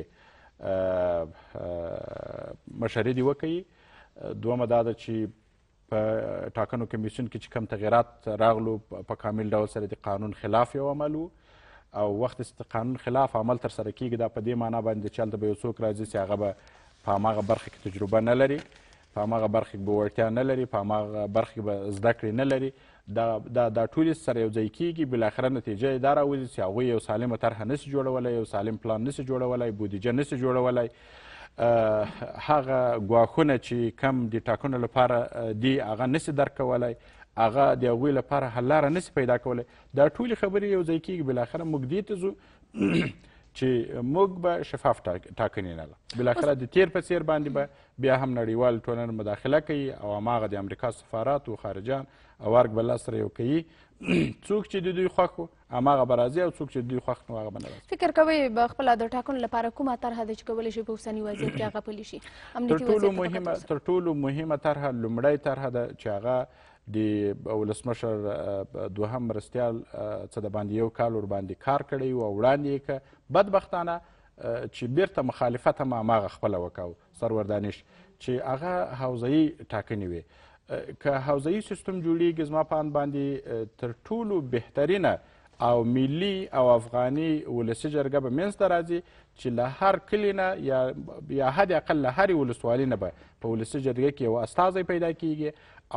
مشري دې وکوي دومه دا ده چې په ټاکنو کمیسیون کې چې کم تغیرات راغلو په کامل ډول سره د قانون خلاف یو عمل او وخت چې قانون خلاف عمل تر سره کیږي دا په دې معنی باندې چې هلته به یو څوک راځي چې هغه به په هماغه برخه کې تجربه نه لري په هماغه برخه کې به وړتیا نه لري په هماغه برخه کې به زده کړې نه لري دا دا ټولې سره یو ځای کېږي بالاخره نتیجه یې دا راوځي چې هغوی یو سالمه طرحه نسي جوړولی یو سالم پلان نسي جوړولی بودیجه نسي جوړولی هغه ګواښونه چې کم د ټاکنو لپاره دي هغه نسي درک کولی هغه د هغوی لپاره حل لاره نسي پیدا کولی دا ټولې خبرې یو ځای کېږي بالاخره موږ دې ته ځو چې موږ به شفاف ټاکنې نه ده بالاخره د تیر په څیر باندې به بیا هم نړیوال ټولنه مداخله کوي او هماغه د امریکا سفارات و خارجان ورګ به لاس سره یو کوي څوک چې د دوی خوښ وو هماغه به راځي او څوک چې د دوی خوښ نه هغه به نه راځي فکر کوئ به خپله د ټاکنو لپاره کومه طرحه ده چې کولی شي په اوسني وضعیت کې هغه پلي شي تر ټولو مهمه تر ټولو مهمه طرحه لومړۍ طرحه ده چې هغه د ولسمشر دوهم مرستیال څه د باندې یو کال ور باندې کار کړی او وړاندې یې که بدبختانه چې بیرته مخالفت هم هماغه خپله وکاو سرور دانش چې هغه حوزوي ټاکنې وې که حوزه‌ای سیستم جوړیږي زما په اند باندې تر ټولو بهترینه او ملی او افغاني ولسی جرګه به منځته راځي چې له هر کلي نه یا یا حد اقل له هرې ولسوالۍ نه به په ولسي جرګه کې یو استازی پیدا کیږي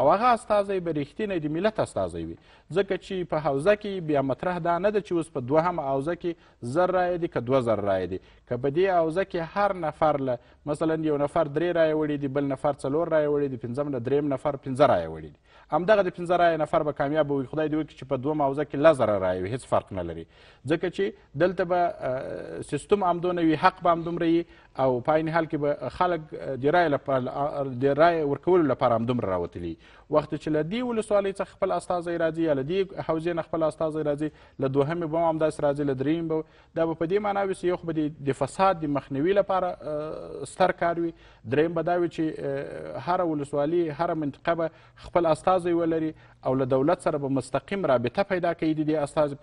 او هغه استازی به رښتینی د ملت استازی وي ځکه چې په حوزه کې بیا مطرح دا نه ده چې اوس په دوهم حوزه کې زر رایې دي که دوه زر رایې دي که په دې حوزه کې هر نفر له مثلا یو نفر درې رایې وړي دي بل نفر څلور رایې وړي دي پنځم نه دریم نفر پنځه رایې وړي دي همدغه د پنځه رایې نفر به کامیاب وي خدای دې وکړي چې په دوهم حوزه کې لس زره رایې وي هېڅ فرق نه لري ځکه چې دلته به سیستم همدونه وي حق به همدومره وي او په عین حال کې به خلک د رایې لپاره د رایې ورکولو لپاره همدومره راوتلي وخت چې له دې ولسوالۍ څخه خپل استازی راځي یا له دې حوزې نه خپل استازی راځي له دوهمې به هم همداسې راځي له درېیم به دا به په دې معنا وي چې یو خو به د فساد د مخنیوي لپاره ستر کار وي درېیم به دا وي چې هره ولسوالي هره منطقه به خپل استازی ولري او له دولت سره به مستقیم رابطه پیدا کوي د دې استازي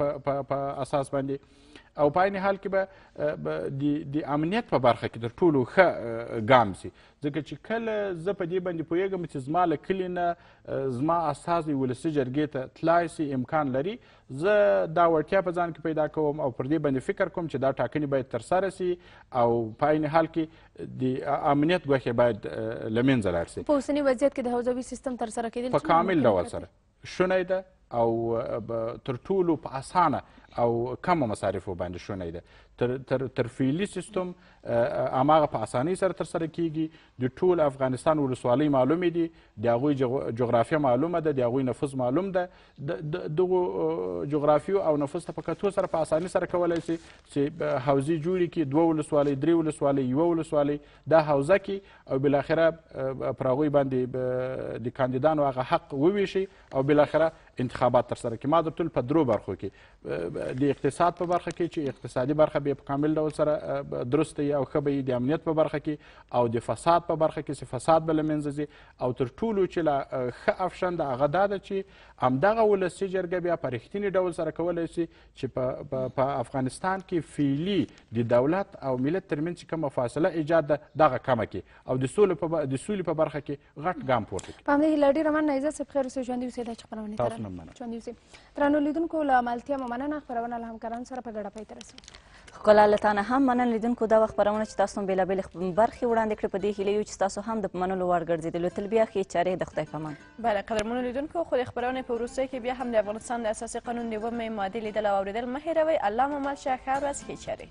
په اساس باندې او په عین حال کې به د امنیت په برخه کې تر ټولو ښه ګام سي ځکه چې کله زه په دې باندې پوهېږم چې زما له کلي نه زما استازی ولسي جرګې ته تلای سي امکان لري زه دا وړتیا په ځان کې پیدا کوم او پر دې باندې فکر کوم چې دا ټاکنې باید ترسره سي او په عین حال کې د امنیت ګوښې باید له منځه لاړ سي په اوسني وضعیت کې د حوزوي سیستم ترسره کېدل په کامل ډول سره شونی ده او تر ټولو په اسانه او کم مصارف باندې شونې ده ترفیلي سیستم هماغه په اسانۍ سره ترسره کیږي د ټول افغانستان ولسوالۍ معلومې دي د هغوی جغرافیه معلومه ده د هغوی نفوذ معلوم ده دغو جغرافیو او نفوذ ته په کتو سره په اسانۍ سره کولی سي چې حوزې جوړې کړي دوه ولسوالۍ درې ولسوالۍ یوه ولسوالۍ دا حوزه کې او بالاخره پر هغوی باندې د کاندیدانو هغه حق وویشي او بالاخره انتخابات ترسره کړي ما درته په درو برخو کې د اقتصاد په برخه کې چې اقتصادي برخه به په کامل ډول سره درست او ښه به د امنیت په برخه کې او د فساد په برخه کې چې فساد به له منځه او تر ټولو چې له ښه افشن د هغه دا ده چې همدغه ولسي جرګه بیا په رښتیني ډول سره کولی شي چې په افغانستان کې فعلي د دولت او ملت ترمنځ چې کومه فاصله ایجاد ده دغه کمه کې او د سولې په د سولې په برخه کې غټ ګام پورته کړي په همدې هیله ډېره مننه عزت صاحب خیر اوسئ ژوندي اوسئ دا چې خپرونې ته ژوندي اوسئ درنو لیدونکو له ملتیا مو مننه خپرونه له همکارانو سره په ګډه پای ته رسوو ښکلا له تا نه هم مننه لیدونکو دا وخت خپرونه چې تاسو بېلابېلې برخې وړاندې کړې په دې هیله یو چې تاسو هم د منلو وړ ګرځېدلو تل بیا ښې چارې د خدای په امان بله قدرمنو لیدونکو خو د خپرونې په وروستیو کې بیا هم د افغانستان د اساسي قانون نومې مادې لیدل او اورېدل مه هېروئ الله مو مل شه ښه ورځ ښې چارې